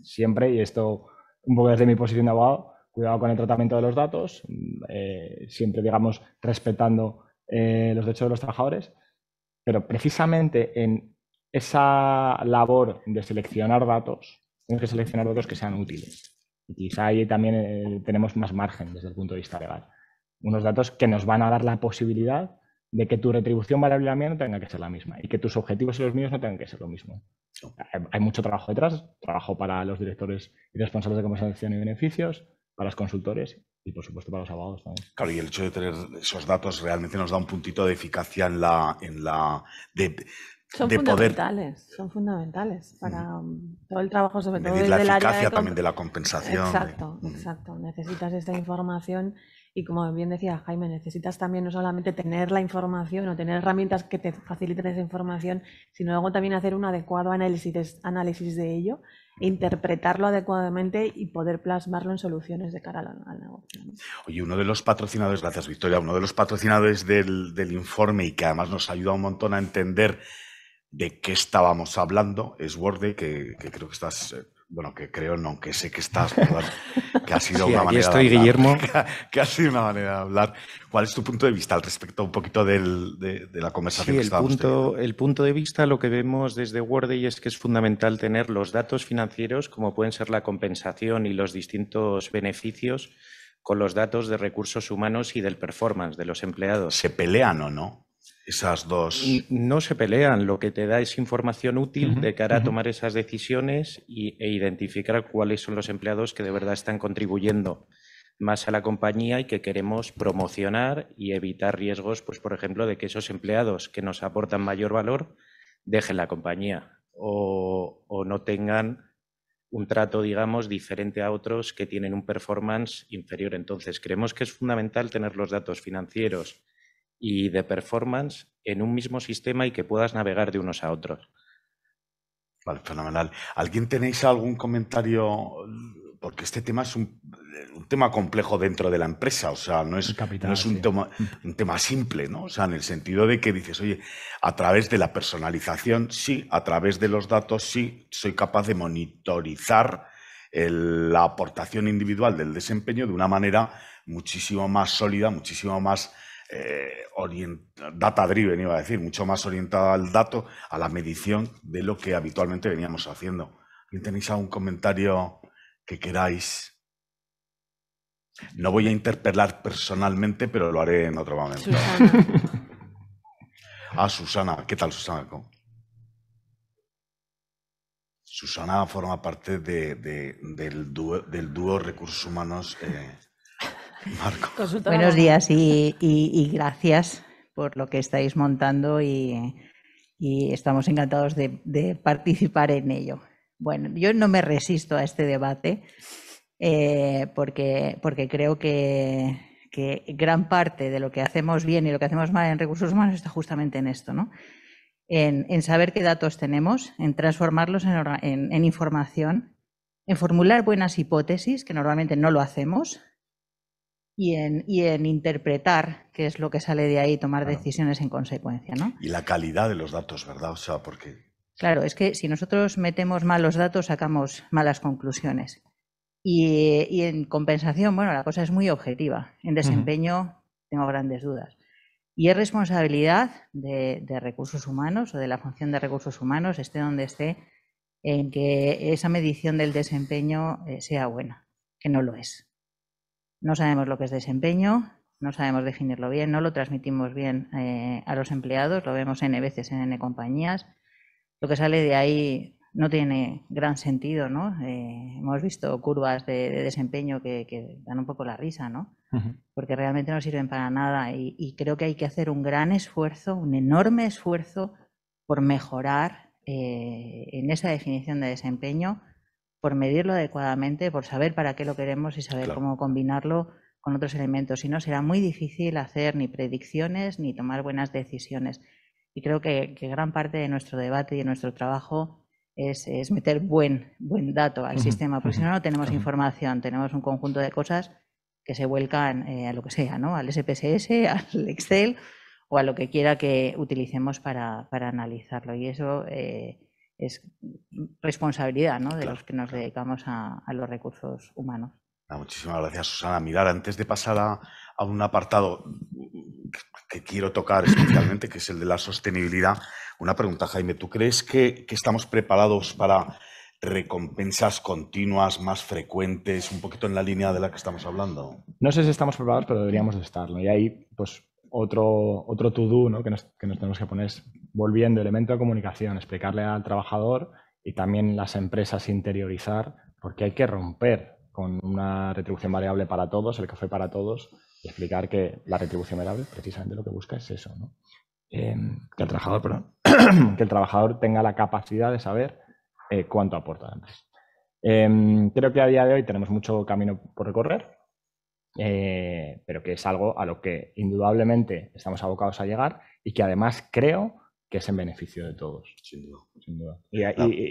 siempre, y esto un poco desde mi posición de abogado, cuidado con el tratamiento de los datos, eh, siempre, digamos, respetando eh, los derechos de los trabajadores, pero precisamente en esa labor de seleccionar datos, tenemos que seleccionar datos que sean útiles. quizá ahí también eh, tenemos más margen desde el punto de vista legal. Unos datos que nos van a dar la posibilidad de que tu retribución variable a no tenga que ser la misma y que tus objetivos y los míos no tengan que ser lo mismo. Hay, mucho trabajo detrás, trabajo para los directores y responsables de compensación y beneficios, para los consultores y por supuesto para los abogados también. Claro, y el hecho de tener esos datos realmente nos da un puntito de eficacia en la... En la de, son fundamentales, son fundamentales para um, todo el trabajo, sobre todo desde la eficacia también de la compensación. Exacto, exacto. Necesitas esta información y como bien decía Jaime, necesitas también no solamente tener la información o tener herramientas que te faciliten esa información, sino luego también hacer un adecuado análisis, de ello, e interpretarlo adecuadamente y poder plasmarlo en soluciones de cara al, negocio. Oye, uno de los patrocinadores, gracias Victoria, uno de los patrocinadores del, informe y que además nos ayuda un montón a entender de qué estábamos hablando es Worde, que creo que estás eh, bueno, que creo no, que sé que estás, que ha sido (laughs) una manera. de hablar, Guillermo. (laughs) Que ha, sido una manera de hablar. ¿Cuál es tu punto de vista al respecto un poquito de, la conversación que el punto, El punto de vista, lo que vemos desde Wordy es que es fundamental tener los datos financieros, como pueden ser la compensación y los distintos beneficios, con los datos de recursos humanos y del performance de los empleados. ¿Se pelean o no? Esas dos. No se pelean, lo que te da es información útil de cara a tomar esas decisiones e identificar cuáles son los empleados que de verdad están contribuyendo más a la compañía y que queremos promocionar y evitar riesgos, pues por ejemplo, de que esos empleados que nos aportan mayor valor dejen la compañía o no tengan un trato, digamos, diferente a otros que tienen un performance inferior. Entonces, creemos que es fundamental tener los datos financieros, y de performance en un mismo sistema y que puedas navegar de unos a otros. Vale, fenomenal. ¿Alguien tenéis algún comentario? Porque este tema es un, tema complejo dentro de la empresa, o sea, no es, mm. un, tema, simple, ¿no? O sea, en el sentido de que dices, oye, a través de la personalización, sí, a través de los datos, sí, soy capaz de monitorizar la aportación individual del desempeño de una manera muchísimo más sólida, muchísimo más eh, data-driven, iba a decir, mucho más orientada al dato, a la medición de lo que habitualmente veníamos haciendo. ¿Tenéis algún comentario que queráis? No voy a interpelar personalmente, pero lo haré en otro momento. (laughs) ah, Susana, ¿qué tal Susana? Susana forma parte del, dúo, Recursos Humanos. Eh, Marco. Buenos días y, gracias por lo que estáis montando y, estamos encantados de, participar en ello. Bueno, yo no me resisto a este debate eh, porque, creo que, gran parte de lo que hacemos bien y lo que hacemos mal en recursos humanos está justamente en esto, ¿no? En, saber qué datos tenemos, en transformarlos en, en información, en formular buenas hipótesis, que normalmente no lo hacemos, y en, interpretar qué es lo que sale de ahí tomar decisiones en consecuencia. ¿no? Y la calidad de los datos, ¿verdad? O sea, porque... Claro, es que si nosotros metemos malos datos, sacamos malas conclusiones. Y, en compensación, bueno, la cosa es muy objetiva. En desempeño tengo grandes dudas. Y es responsabilidad de, recursos humanos o de la función de recursos humanos, esté donde esté, en que esa medición del desempeño eh, sea buena, que no lo es. No sabemos lo que es desempeño, no sabemos definirlo bien, no lo transmitimos bien eh, a los empleados, lo vemos N veces en N compañías. Lo que sale de ahí no tiene gran sentido, ¿no? Eh, hemos visto curvas de, desempeño que, dan un poco la risa, Porque realmente no sirven para nada y, creo que hay que hacer un gran esfuerzo, un enorme esfuerzo por mejorar eh, en esa definición de desempeño por medirlo adecuadamente, por saber para qué lo queremos y saber cómo combinarlo con otros elementos. Si no, será muy difícil hacer ni predicciones ni tomar buenas decisiones. Y creo que, gran parte de nuestro debate y de nuestro trabajo es, meter buen, buen dato al sistema, porque si no, no tenemos información, tenemos un conjunto de cosas que se vuelcan eh, a lo que sea, ¿no? Al SPSS, (laughs) al Excel o a lo que quiera que utilicemos para, analizarlo. Y eso eh, es responsabilidad de los que nos dedicamos a, los recursos humanos. Ah, muchísimas gracias, Susana. Mirar, antes de pasar a, un apartado que quiero tocar especialmente, que es el de la sostenibilidad, una pregunta, Jaime. ¿Tú crees que, estamos preparados para recompensas continuas, más frecuentes, un poquito en la línea de la que estamos hablando? No sé si estamos preparados, pero deberíamos estarlo. Y ahí, pues, otro, otro to-do que, nos, que, nos, tenemos que poner es volviendo elemento de comunicación, explicarle al trabajador y también las empresas interiorizar, porque hay que romper con una retribución variable para todos, el café para todos, y explicar que la retribución variable precisamente lo que busca es eso, em, que, el trabajador, perdón, (clears throat) que el trabajador tenga la capacidad de saber eh, cuánto aporta em, creo que a día de hoy tenemos mucho camino por recorrer, eh, pero que es algo a lo que indudablemente estamos abocados a llegar y que además creo que es en beneficio de todos. Sin duda. Y,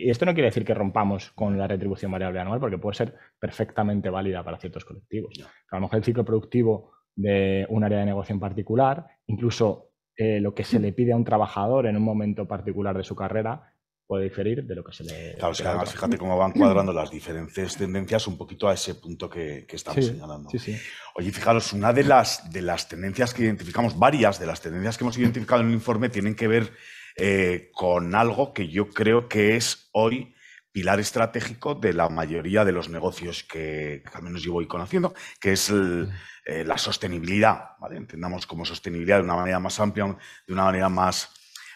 esto no quiere decir que rompamos con la retribución variable anual, porque puede ser perfectamente válida para ciertos colectivos. A lo mejor el ciclo productivo de un área de negocio en particular, incluso eh, lo que se le pide a un trabajador en un momento particular de su carrera, puede diferir de lo que se le. Claro, fíjate cómo van cuadrando las diferentes tendencias un poquito a ese punto que, estamos señalando. Sí, sí. Oye, fijaros, una de las, de las tendencias que identificamos, varias de las tendencias que hemos identificado en el informe tienen que ver eh, con algo que yo creo que es hoy pilar estratégico de la mayoría de los negocios que, al menos yo voy conociendo, que es eh, la sostenibilidad. Entendamos como sostenibilidad de una manera más amplia, de una manera más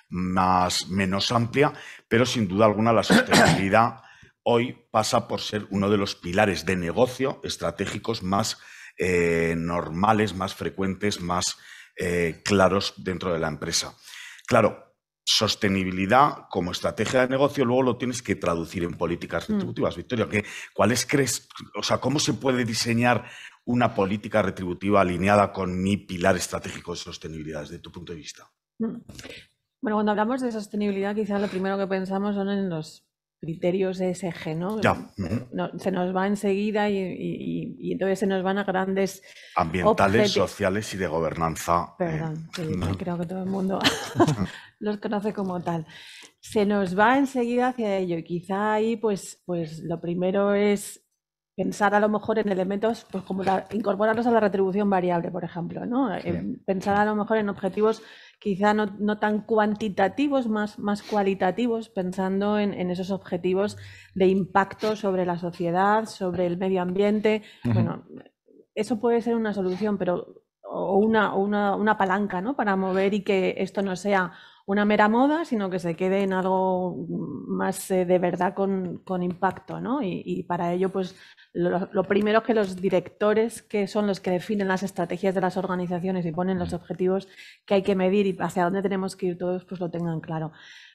más, menos amplia, pero sin duda alguna la sostenibilidad (coughs) hoy pasa por ser uno de los pilares de negocio estratégicos más eh, normales, más frecuentes, más eh, claros dentro de la empresa. Claro, sostenibilidad como estrategia de negocio luego lo tienes que traducir en políticas mm. retributivas. Victoria, ¿cuáles crees, o sea, cómo se puede diseñar una política retributiva alineada con mi pilar estratégico de sostenibilidad desde tu punto de vista? Mm. Bueno, cuando hablamos de sostenibilidad, quizás lo primero que pensamos son en los criterios ESG, ¿no? se nos va enseguida y, entonces se nos van a grandes. Ambientales, sociales y de gobernanza. Eh, Perdón, creo que todo el mundo (laughs) (laughs) los conoce como tal. Se nos va enseguida hacia ello y quizá ahí, pues, pues lo primero es pensar a lo mejor en elementos, pues como incorporarlos a la retribución variable, por ejemplo, ¿no? pensar a lo mejor en objetivos quizá no, tan cuantitativos, más, más cualitativos, pensando en, esos objetivos de impacto sobre la sociedad, sobre el medio ambiente. Bueno, eso puede ser una solución, pero o una, una, una palanca, ¿no? Para mover y que esto no sea una mera moda, sino que se quede en algo más eh, de verdad con, impacto, ¿no? Y, para ello, pues lo, lo, primero es que los directores, que son los que definen las estrategias de las organizaciones y ponen los mm. objetivos que hay que medir y hacia dónde tenemos que ir todos, pues lo tengan claro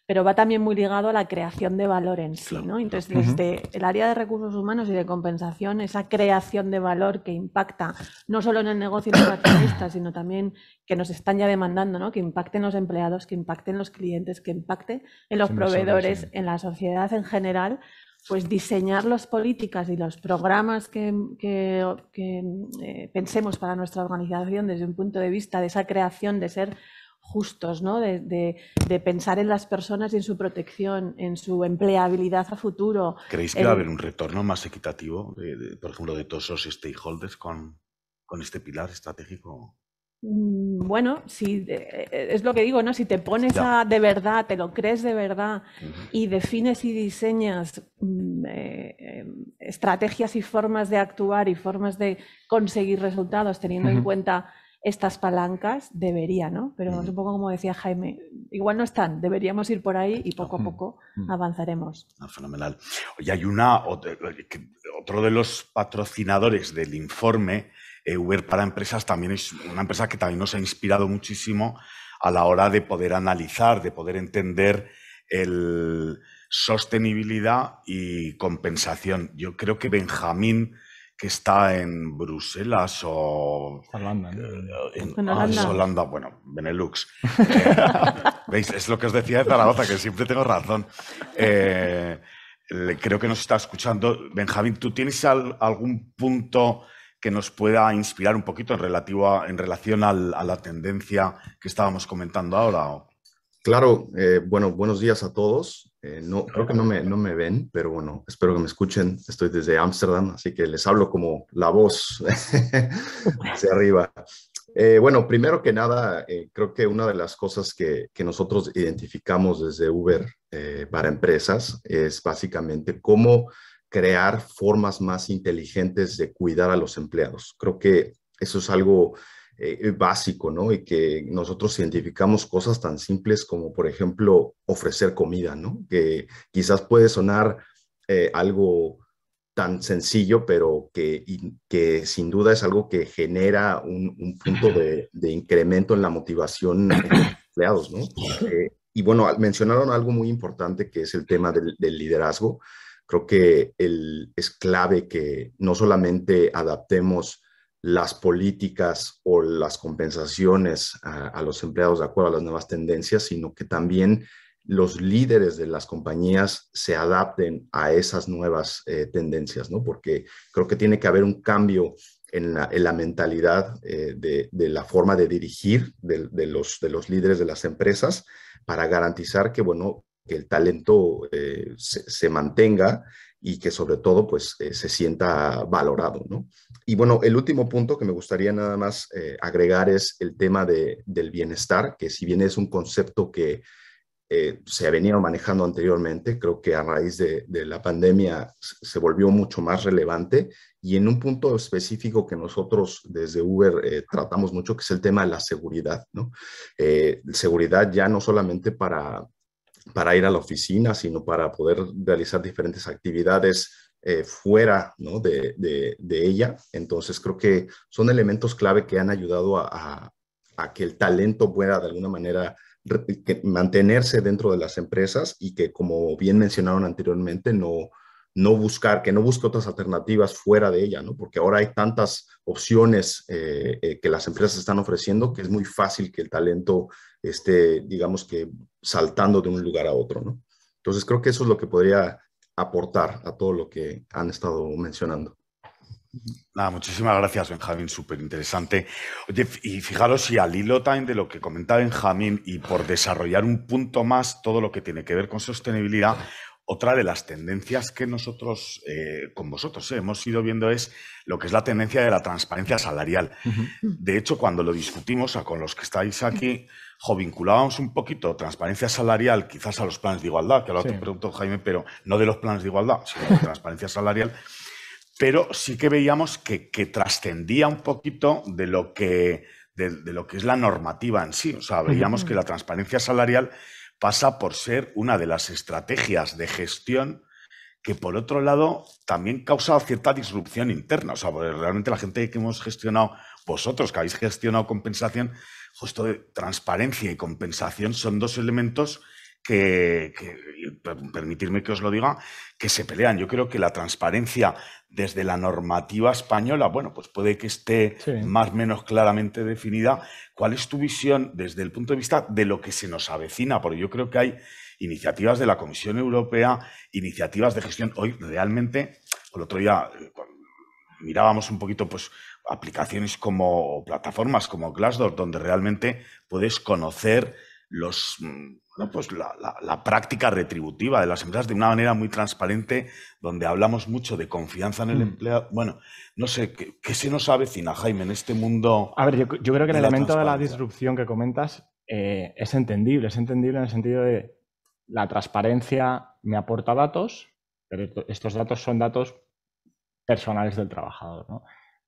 pero va también muy ligado a la creación de valor en sí, Entonces, desde el área de recursos humanos y de compensación, esa creación de valor que impacta no solo en el negocio de sino también que nos están ya demandando, ¿no? Que impacten los empleados, que impacten los clientes, que impacte en los proveedores, en la sociedad en general, pues diseñar las políticas y los programas que, eh, pensemos para nuestra organización desde un punto de vista de esa creación, de ser justos, ¿no? De, pensar en las personas y en su protección, en su empleabilidad a futuro. ¿Creéis que va a eh, haber un retorno más equitativo, por ejemplo, de todos los stakeholders con, este pilar estratégico? Mm, bueno, sí, eh, eh, es lo que digo, ¿no? Si te pones a, de verdad, te lo crees de verdad y defines y diseñas mm, em, estrategias y formas de actuar y formas de conseguir resultados teniendo en cuenta estas palancas, debería, ¿no? Pero es un poco como decía Jaime, igual no están, deberíamos ir por ahí y poco a poco avanzaremos. Ah, fenomenal. Y hay una, eh, otro de los patrocinadores del informe, eh, Uber para Empresas, también es una empresa que también nos ha inspirado muchísimo a la hora de poder analizar, de poder entender el sostenibilidad y compensación. Yo creo que Benjamín que está en Bruselas o eh, en, ah, Holanda. bueno, Benelux. (laughs) Eh, ¿Veis? Es lo que os decía de Zaragoza, que siempre tengo razón. Eh, creo que nos está escuchando. Benjamín, ¿tú tienes algún punto que nos pueda inspirar un poquito en, relativo en relación a la tendencia que estábamos comentando ahora? Claro, eh, bueno, buenos días a todos. Eh, no, creo que no me, no me ven, pero bueno, espero que me escuchen. Estoy desde Ámsterdam, así que les hablo como la voz (laughs) hacia arriba. Eh, bueno, primero que nada, creo que una de las cosas que, que nosotros identificamos desde Uber para empresas es básicamente cómo crear formas más inteligentes de cuidar a los empleados. Creo que eso es algo eh, básico, ¿no? Y que nosotros identificamos cosas tan simples como, por ejemplo, ofrecer comida, ¿no? Que quizás puede sonar eh, algo tan sencillo, pero que, que sin duda es algo que genera un, punto de, incremento en la motivación de los empleados, ¿no? Eh, y bueno, mencionaron algo muy importante que es el tema del, liderazgo. Creo que es clave que no solamente adaptemos las políticas o las compensaciones a, los empleados de acuerdo a las nuevas tendencias, sino que también los líderes de las compañías se adapten a esas nuevas eh, tendencias, ¿no? Porque creo que tiene que haber un cambio en la, mentalidad eh, de, la forma de dirigir de, los, líderes de las empresas para garantizar que, bueno, que el talento eh, se, se, mantenga y que sobre todo pues eh, se sienta valorado, Y bueno, el último punto que me gustaría nada más eh, agregar es el tema del bienestar, que si bien es un concepto que eh, se ha venido manejando anteriormente, creo que a raíz de, la pandemia se volvió mucho más relevante y en un punto específico que nosotros desde Uber tratamos mucho, que es el tema de la seguridad, seguridad ya no solamente para para ir a la oficina, sino para poder realizar diferentes actividades eh, fuera de, ella. Entonces creo que son elementos clave que han ayudado a, que el talento pueda de alguna manera mantenerse dentro de las empresas y que como bien mencionaron anteriormente no, no buscar, que no busque otras alternativas fuera de ella, ¿no? Porque ahora hay tantas opciones eh, eh, que las empresas están ofreciendo que es muy fácil que el talento esté, digamos que, saltando de un lugar a otro, ¿no? Entonces creo que eso es lo que podría aportar a todo lo que han estado mencionando. Nada, muchísimas gracias, Benjamín, súper interesante. y fijaros, y al hilo también de lo que comenta Benjamín, y por desarrollar un punto más todo lo que tiene que ver con sostenibilidad, otra de las tendencias que nosotros, eh, con vosotros, eh, hemos ido viendo es lo que es la tendencia de la transparencia salarial. De hecho, cuando lo discutimos con los que estáis aquí, jovinculábamos vinculábamos un poquito transparencia salarial quizás a los planes de igualdad, que ahora sí. producto, Jaime, pero no de los planes de igualdad, sino de transparencia salarial. Pero sí que veíamos que, trascendía un poquito de lo que es la normativa en sí. O sea, veíamos que la transparencia salarial pasa por ser una de las estrategias de gestión que por otro lado también causa cierta disrupción interna. O sea, realmente la gente que hemos gestionado, vosotros que habéis gestionado compensación, justo transparencia y compensación son dos elementos que, permitirme que os lo diga, que se pelean. Yo creo que la transparencia desde la normativa española, bueno, pues puede que esté más o menos claramente definida. ¿Cuál es tu visión desde el punto de vista de lo que se nos avecina? Porque yo creo que hay iniciativas de la Comisión Europea, iniciativas de gestión. Hoy realmente, el otro día eh, mirábamos un poquito, pues aplicaciones como plataformas como Glassdoor, donde realmente puedes conocer los mm, pues la, práctica retributiva de las empresas de una manera muy transparente, donde hablamos mucho de confianza en el mm. empleado. Bueno, no sé, ¿qué, se nos avecina, Jaime, en este mundo? A ver, yo, creo que el elemento de la disrupción que comentas eh, es entendible, es entendible en el sentido de la transparencia me aporta datos, pero estos datos son datos personales del trabajador.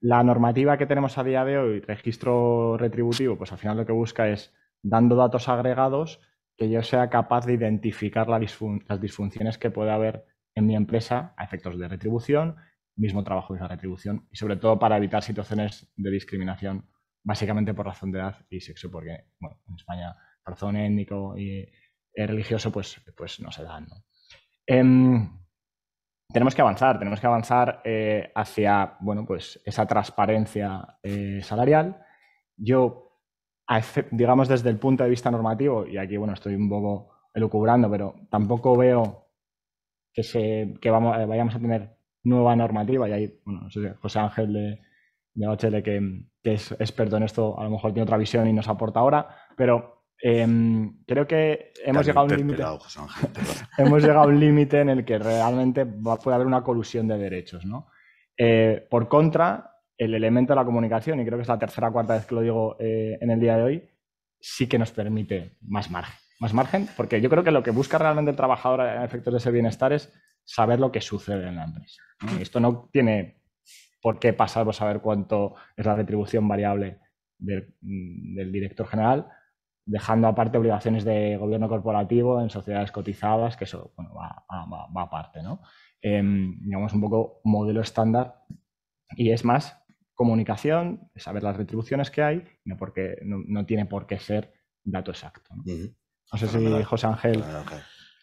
La normativa que tenemos a día de hoy, registro retributivo, pues al final lo que busca es, dando datos agregados, que yo sea capaz de identificar las disfunciones que pueda haber en mi empresa a efectos de retribución, mismo trabajo, y la retribución, y sobre todo para evitar situaciones de discriminación, básicamente por razón de edad y sexo, porque en España razón étnico y eh, religioso pues, pues no se dan. Em, tenemos que avanzar, tenemos que avanzar eh, hacia bueno, pues esa transparencia eh, salarial. Yo digamos desde el punto de vista normativo, y aquí bueno, estoy un poco elucubrando, pero tampoco veo que, se, vamos, eh, vayamos a tener nueva normativa. Y ahí, bueno, José Ángel de, de que, es experto en esto, a lo mejor tiene otra visión y nos aporta ahora, pero em, creo que hemos llegado, un límite, (laughs) hemos llegado a un límite en el que realmente va, puede haber una colusión de derechos. ¿no? Eh, por contra, el elemento de la comunicación, y creo que es la tercera o cuarta vez que lo digo eh, en el día de hoy, sí que nos permite más margen. Más margen, porque yo creo que lo que busca realmente el trabajador en efectos de ese bienestar es saber lo que sucede en la empresa. esto no tiene por qué pasar por saber cuánto es la retribución variable del, mm, director general, dejando aparte obligaciones de gobierno corporativo en sociedades cotizadas, que eso va, aparte. Em, digamos, un poco modelo estándar. Y es más, comunicación, saber las retribuciones que hay, no, porque, no, tiene por qué ser dato exacto. No, sé si José Ángel. Ah,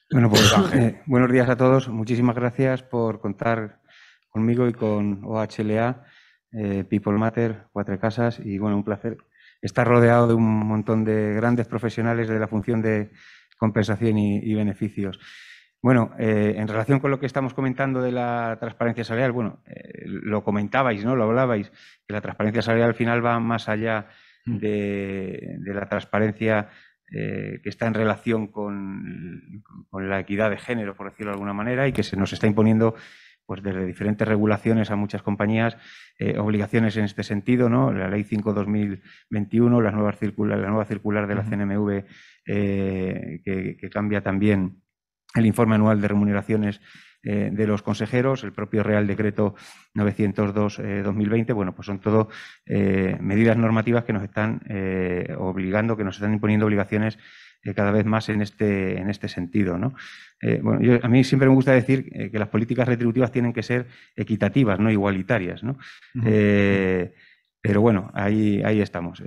bueno, pues eh, buenos días a todos. Muchísimas gracias por contar conmigo y con OHLA, eh, People Matter, Cuatro Casas. Y bueno, un placer estar rodeado de un montón de grandes profesionales de la función de compensación y beneficios. Bueno, eh, en relación con lo que estamos comentando de la transparencia salarial, bueno, eh, lo comentabais, ¿no? Lo hablabais, que la transparencia salarial al final va más allá mm. de, la transparencia eh, que está en relación con, la equidad de género, por decirlo de alguna manera, y que se nos está imponiendo pues desde diferentes regulaciones a muchas compañías, obligaciones en este sentido, ¿no? La ley 5-2021, la nueva circular, la nueva circular de la CNMV que cambia también el informe anual de remuneraciones eh, de los consejeros, el propio Real Decreto 902-2020. Eh, bueno, pues son todo eh, medidas normativas que nos están obligando, que nos están imponiendo obligaciones cada vez más en este, en este sentido. a mí siempre me gusta decir que las políticas retributivas tienen que ser equitativas, no igualitarias. pero bueno, ahí, ahí estamos,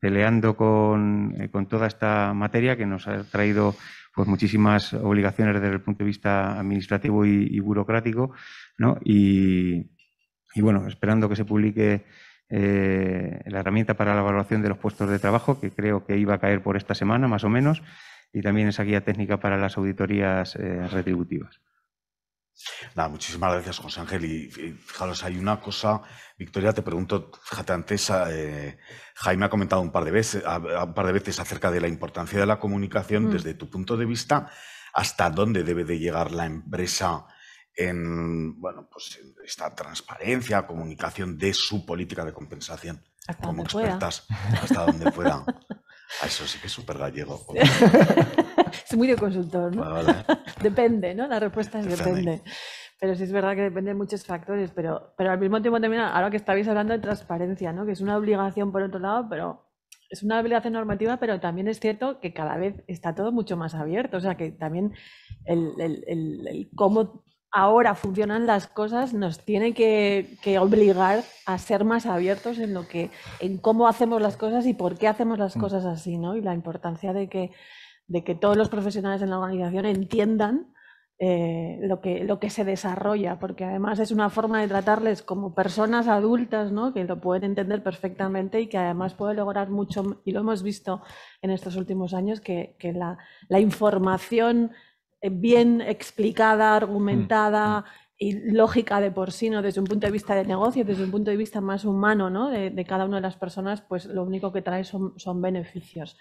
peleando con, con, toda esta materia que nos ha traído pues muchísimas obligaciones desde el punto de vista administrativo y, burocrático, ¿no? Y, bueno, esperando que se publique eh, la herramienta para la evaluación de los puestos de trabajo, que creo que iba a caer por esta semana, más o menos, y también esa guía técnica para las auditorías eh, retributivas muchísimas gracias, José Ángel. Y fijaros, hay una cosa, Victoria, te pregunto, fíjate antes, eh, Jaime ha comentado un par, de veces, par de veces acerca de la importancia de la comunicación mm. desde tu punto de vista, hasta dónde debe de llegar la empresa en bueno, pues esta transparencia, comunicación de su política de compensación como expertas, hasta donde pueda. (laughs) Ah, eso sí que es súper gallego. Es muy de consultor, ¿no? (laughs) depende, ¿no? La respuesta es depende. Pero sí es verdad que depende de muchos factores, pero, pero al mismo tiempo también, ahora que estabais hablando de transparencia, ¿no? Que es una obligación por otro lado, pero es una obligación normativa, pero también es cierto que cada vez está todo mucho más abierto. O sea, que también el, cómo ahora funcionan las cosas nos tiene que, que, obligar a ser más abiertos en lo que, en cómo hacemos las cosas y por qué hacemos las mm. cosas así, ¿no? Y la importancia de que de que todos los profesionales en la organización entiendan eh, lo, que, lo que se desarrolla, porque además es una forma de tratarles como personas adultas, que lo pueden entender perfectamente y que además puede lograr mucho, y lo hemos visto en estos últimos años, que, la, información eh, bien explicada, argumentada mm, mm. y lógica de por sí, ¿no? desde un punto de vista de negocio, desde un punto de vista más humano ¿no? de, cada una de las personas, pues lo único que trae son, son beneficios.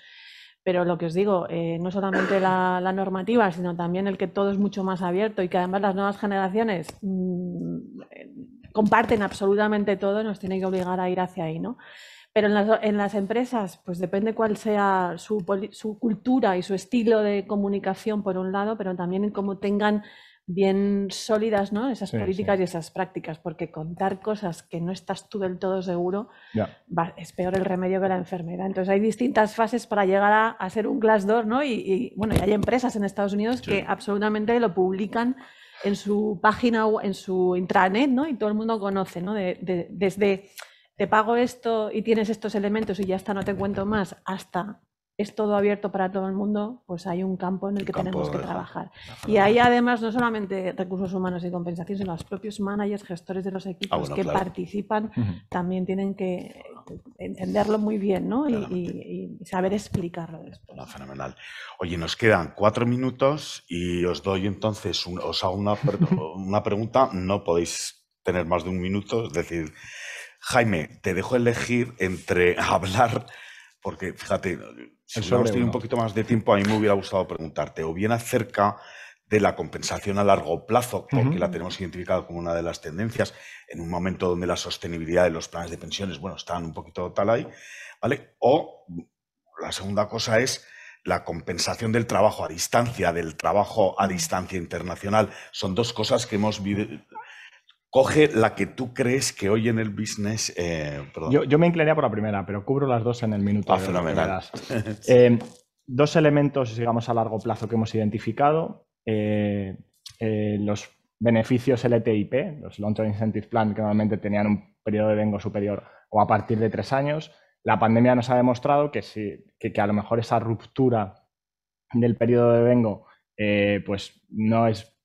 Pero lo que os digo, eh, no solamente la, normativa, sino también el que todo es mucho más abierto y que además las nuevas generaciones mm, eh, comparten absolutamente todo, nos tiene que obligar a ir hacia ahí, ¿no? Pero en las, en las empresas, pues depende cuál sea su, su cultura y su estilo de comunicación, por un lado, pero también en cómo tengan bien sólidas, ¿no? Esas políticas y esas prácticas, porque contar cosas que no estás tú del todo seguro es peor el remedio que la enfermedad. Entonces hay distintas fases para llegar a, ser un Glassdoor ¿no? Y, bueno, hay empresas en Estados Unidos que absolutamente lo publican en su página, o en su intranet, ¿no? Y todo el mundo conoce, ¿no? desde te pago esto y tienes estos elementos y ya está, no te cuento más, hasta es todo abierto para todo el mundo, pues hay un campo en el que tenemos que trabajar. Y ahí además no solamente recursos humanos y compensación, sino los propios managers, gestores de los equipos ah, que participan también tienen que entenderlo muy bien ¿no? y, saber explicarlo fenomenal. Oye, nos quedan cuatro minutos y os doy entonces, os hago (laughs) una pregunta, no podéis tener más de un minuto, es decir, Jaime, te dejo elegir entre (laughs) hablar, porque fíjate, si hemos tenido un poquito más de tiempo, a mí me hubiera gustado preguntarte, o bien acerca de la compensación a largo plazo, porque la tenemos identificada como una de las tendencias, en un momento donde la sostenibilidad de los planes de pensiones, bueno, están un poquito tal ahí, ¿vale? O la segunda cosa es la compensación del trabajo a distancia, del trabajo a distancia internacional. Son dos cosas que hemos vivido. Coge la que tú crees que hoy en el business. Eh, yo, me inclinaría por la primera, pero cubro las dos en el minuto. Ah, fenomenal. (laughs) Eh, dos elementos, digamos, a largo plazo que hemos identificado. Eh, los beneficios LTIP, los Long-Term Incentive Plan, que normalmente tenían un periodo de vengo superior o a partir de tres años. La pandemia nos ha demostrado que, sí, que, a lo mejor esa ruptura del periodo de vengo pues no es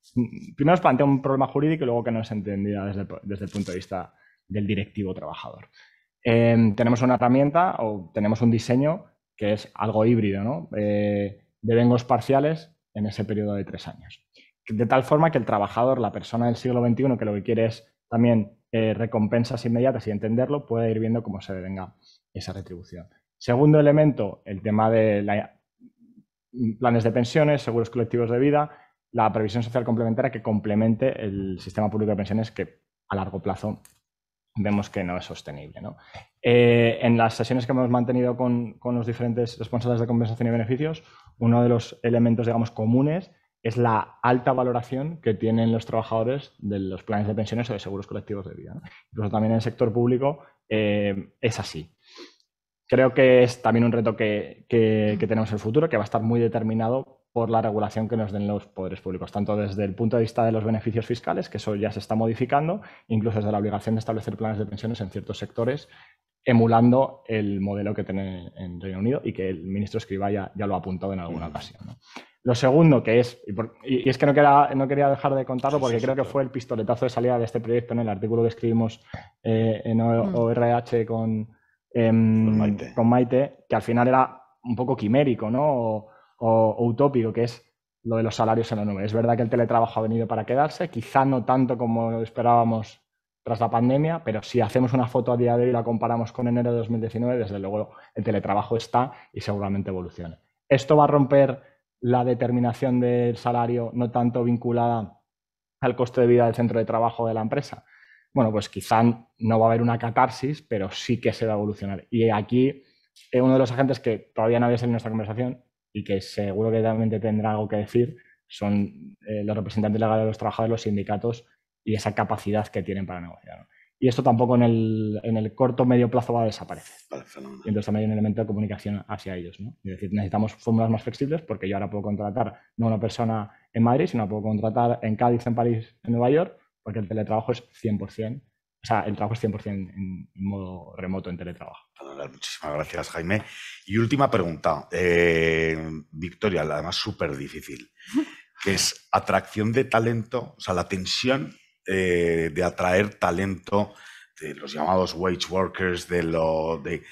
primero plantea un problema jurídico y luego que no es entendida desde el, punto de vista del directivo trabajador. Em, tenemos una herramienta o tenemos un diseño que es algo híbrido, ¿no? Eh, vengos parciales en ese periodo de tres años. De tal forma que el trabajador, la persona del siglo XXI, que lo que quiere es también eh, recompensas inmediatas y entenderlo, puede ir viendo cómo se devenga esa retribución. Segundo elemento, el tema de mm, planes de pensiones, seguros colectivos de vida, la previsión social complementaria que complemente el sistema público de pensiones que a largo plazo vemos que no es sostenible. Eh, en las sesiones que hemos mantenido con, los diferentes responsables de compensación y beneficios, uno de los elementos digamos, comunes es la alta valoración que tienen los trabajadores de los planes de pensiones o de seguros colectivos de vida. Incluso también en el sector público eh, es así. Creo que es también un reto que, que tenemos en el futuro, que va a estar muy determinado por la regulación que nos den los poderes públicos, tanto desde el punto de vista de los beneficios fiscales, que eso ya se está modificando, incluso desde la obligación de establecer planes de pensiones en ciertos sectores, emulando el modelo que tiene en Reino Unido y que el ministro Escriba ya, lo ha apuntado en alguna ocasión. Lo segundo que es, y, es que no, no, quería dejar de contarlo porque creo que fue el pistoletazo de salida de este proyecto en el artículo que escribimos eh, en ORH mm. em, con, Maite. que al final era un poco quimérico, ¿no? o, utópico, que es lo de los salarios en la nube. Es verdad que el teletrabajo ha venido para quedarse, quizá no tanto como lo esperábamos tras la pandemia, pero si hacemos una foto a día de hoy y la comparamos con enero de 2019, desde luego el teletrabajo está y seguramente evolucione. Esto va a romper la determinación del salario no tanto vinculada al coste de vida del centro de trabajo de la empresa. Bueno, pues quizá no va a haber una catarsis, pero sí que se va a evolucionar. Y aquí eh, uno de los agentes que todavía no había salido en nuestra conversación y que seguro que también tendrá algo que decir, son eh, los representantes legales de los trabajadores, los sindicatos y esa capacidad que tienen para negociar. Y esto tampoco en el, en el corto medio plazo va a desaparecer. y entonces también hay un elemento de comunicación hacia ellos. ¿no? Es decir, necesitamos fórmulas más flexibles porque yo ahora puedo contratar no una persona en Madrid, sino puedo contratar en Cádiz, en París, en Nueva York, porque el teletrabajo es 100% o sea, el trabajo es 100% en, modo remoto, en teletrabajo. Muchísimas gracias, Jaime. Y última pregunta, eh, Victoria, además súper difícil, (laughs) que es atracción de talento, o sea, la tensión eh, de atraer talento de los llamados wage workers, de, lo, de,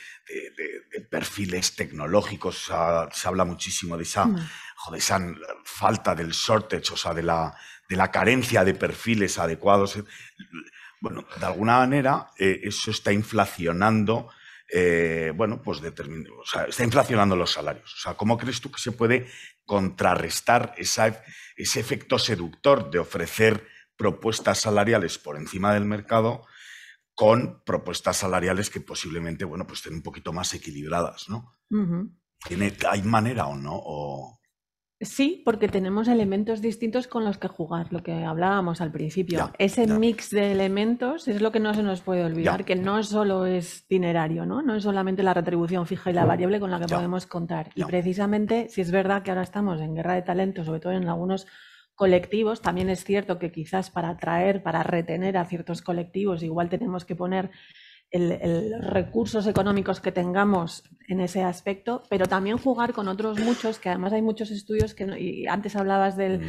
perfiles tecnológicos, se habla muchísimo de mm. esa, falta del shortage, o sea, de la, de la carencia de perfiles adecuados. Bueno, de alguna manera eh, eso está inflacionando, eh, bueno, pues está inflacionando los salarios. O sea, ¿cómo crees tú que se puede contrarrestar ese efecto seductor de ofrecer propuestas salariales por encima del mercado con propuestas salariales que posiblemente, bueno, pues estén un poquito más equilibradas, ¿no? ¿Tiene, ¿Hay manera o no? Sí, porque tenemos elementos distintos con los que jugar, lo que hablábamos al principio. Ese mix de elementos es lo que no se nos puede olvidar, que no solo es dinerario, ¿no? No es solamente la retribución fija y la variable con la que podemos contar. Y precisamente, si es verdad que ahora estamos en guerra de talentos, sobre todo en algunos colectivos, también es cierto que quizás para atraer, para retener a ciertos colectivos, igual tenemos que poner el, recursos económicos que tengamos en ese aspecto, pero también jugar con otros muchos, que además hay muchos estudios que, y antes hablabas del,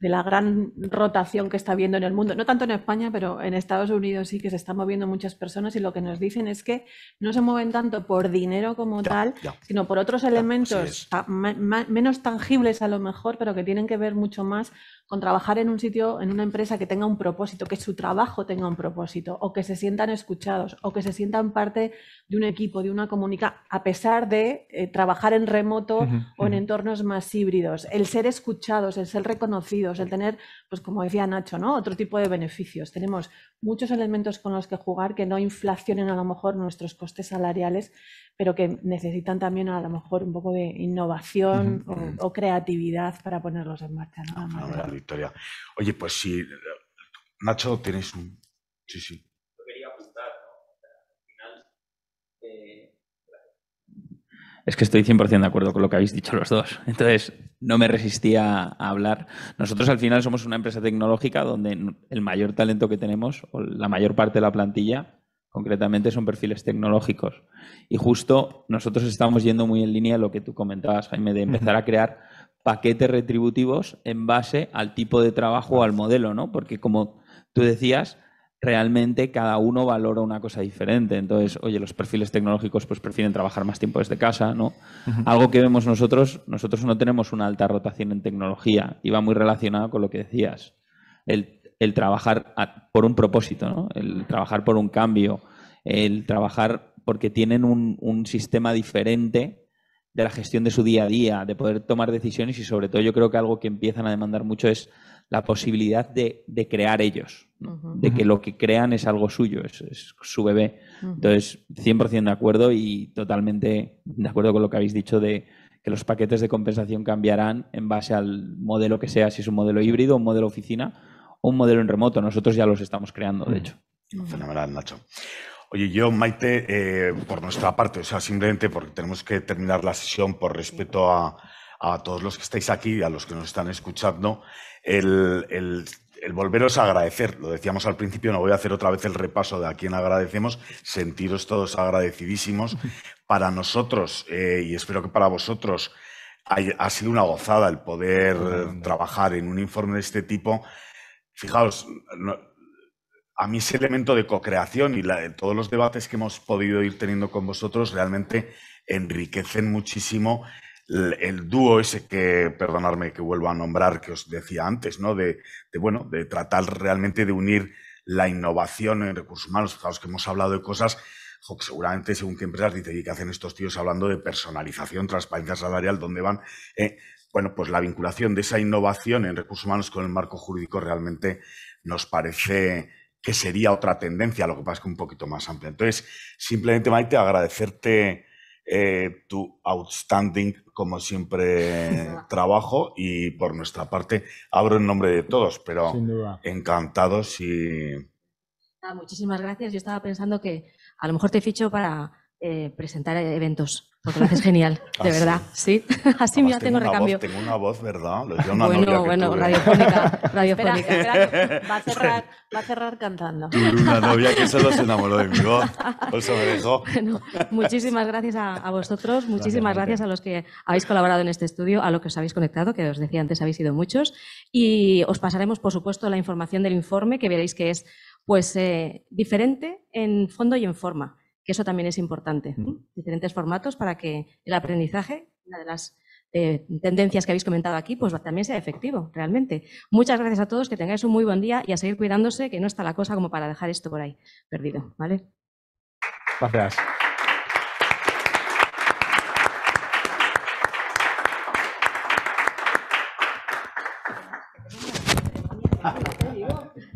de la gran rotación que está habiendo en el mundo, no tanto en España, pero en Estados Unidos sí que se están moviendo muchas personas y lo que nos dicen es que no se mueven tanto por dinero como tal, sino por otros elementos menos tangibles a lo mejor, pero que tienen que ver mucho más con trabajar en un sitio, en una empresa que tenga un propósito, que su trabajo tenga un propósito, o que se sientan escuchados, o que se sientan parte de un equipo, de una comunidad, a pesar de eh, trabajar en remoto o en entornos más híbridos. El ser escuchados, el ser reconocidos el tener, pues como decía Nacho, ¿no? Otro tipo de beneficios. Tenemos muchos elementos con los que jugar que no inflacionen a lo mejor nuestros costes salariales, pero que necesitan también a lo mejor un poco de innovación o, creatividad para ponerlos en marcha. Ah, victoria. Oye, pues si Nacho, tienes un... Sí, sí. Es que estoy 100% de acuerdo con lo que habéis dicho los dos. Entonces, no me resistía a hablar. Nosotros al final somos una empresa tecnológica donde el mayor talento que tenemos, o la mayor parte de la plantilla, concretamente son perfiles tecnológicos. Y justo nosotros estamos yendo muy en línea lo que tú comentabas, Jaime, de empezar a crear paquetes retributivos en base al tipo de trabajo o al modelo, ¿no? Porque como tú decías, realmente cada uno valora una cosa diferente. Entonces, oye, los perfiles tecnológicos pues prefieren trabajar más tiempo desde casa, ¿no? Algo que vemos nosotros, nosotros no tenemos una alta rotación en tecnología y va muy relacionado con lo que decías, el, trabajar por un propósito, ¿no? El trabajar por un cambio, el trabajar porque tienen un sistema diferente de la gestión de su día a día, de poder tomar decisiones y sobre todo yo creo que algo que empiezan a demandar mucho es la posibilidad de, crear ellos, de que lo que crean es algo suyo, es, su bebé. Entonces, 100% de acuerdo y totalmente de acuerdo con lo que habéis dicho de que los paquetes de compensación cambiarán en base al modelo que sea, si es un modelo híbrido, un modelo oficina o un modelo en remoto. Nosotros ya los estamos creando, de hecho. Fenomenal, Nacho. Oye, yo, Maite, eh, por nuestra parte, o sea, simplemente porque tenemos que terminar la sesión por respeto a, a todos los que estáis aquí y a los que nos están escuchando, el, volveros a agradecer. Lo decíamos al principio, no voy a hacer otra vez el repaso de a quién agradecemos, sentiros todos agradecidísimos. Para nosotros, eh, y espero que para vosotros, ha sido una gozada el poder trabajar en un informe de este tipo. Fijaos, a mí ese elemento de co-creación y la, todos los debates que hemos podido ir teniendo con vosotros realmente enriquecen muchísimo el dúo ese que, perdonadme que vuelvo a nombrar, que os decía antes, ¿no? De, bueno, de tratar realmente de unir la innovación en recursos humanos. Fijaos que hemos hablado de cosas, seguramente según qué empresas dice que hacen estos tíos hablando de personalización, transparencia salarial, donde van. Eh, bueno, pues la vinculación de esa innovación en recursos humanos con el marco jurídico realmente nos parece que sería otra tendencia, lo que pasa es que un poquito más amplia. Entonces, simplemente, Maite, agradecerte eh, tu outstanding, como siempre, trabajo y por nuestra parte abro en nombre de todos, pero encantados y... muchísimas gracias. Yo estaba pensando que a lo mejor te ficho para eh, presentar eventos, porque lo haces genial, (laughs) ah, de verdad, sí. (laughs) Así Además, ya tengo, recambio. tengo una voz, ¿verdad? bueno, bueno, radiofónica, (laughs) radiofónica. va, a cerrar, va a cerrar cantando. Y una novia que solo se enamoró de mi voz, muchísimas gracias a, vosotros, muchísimas gracias, a los que habéis colaborado en este estudio, a los que os habéis conectado, que os decía antes habéis sido muchos, y os pasaremos, por supuesto, la información del informe, que veréis que es pues eh, diferente en fondo y en forma que eso también es importante. Mm. Diferentes formatos para que el aprendizaje, una de las eh, tendencias que habéis comentado aquí, pues también sea efectivo, realmente. Muchas gracias a todos, que tengáis un muy buen día y a seguir cuidándose, que no está la cosa como para dejar esto por ahí perdido, ¿vale? Gracias. (laughs)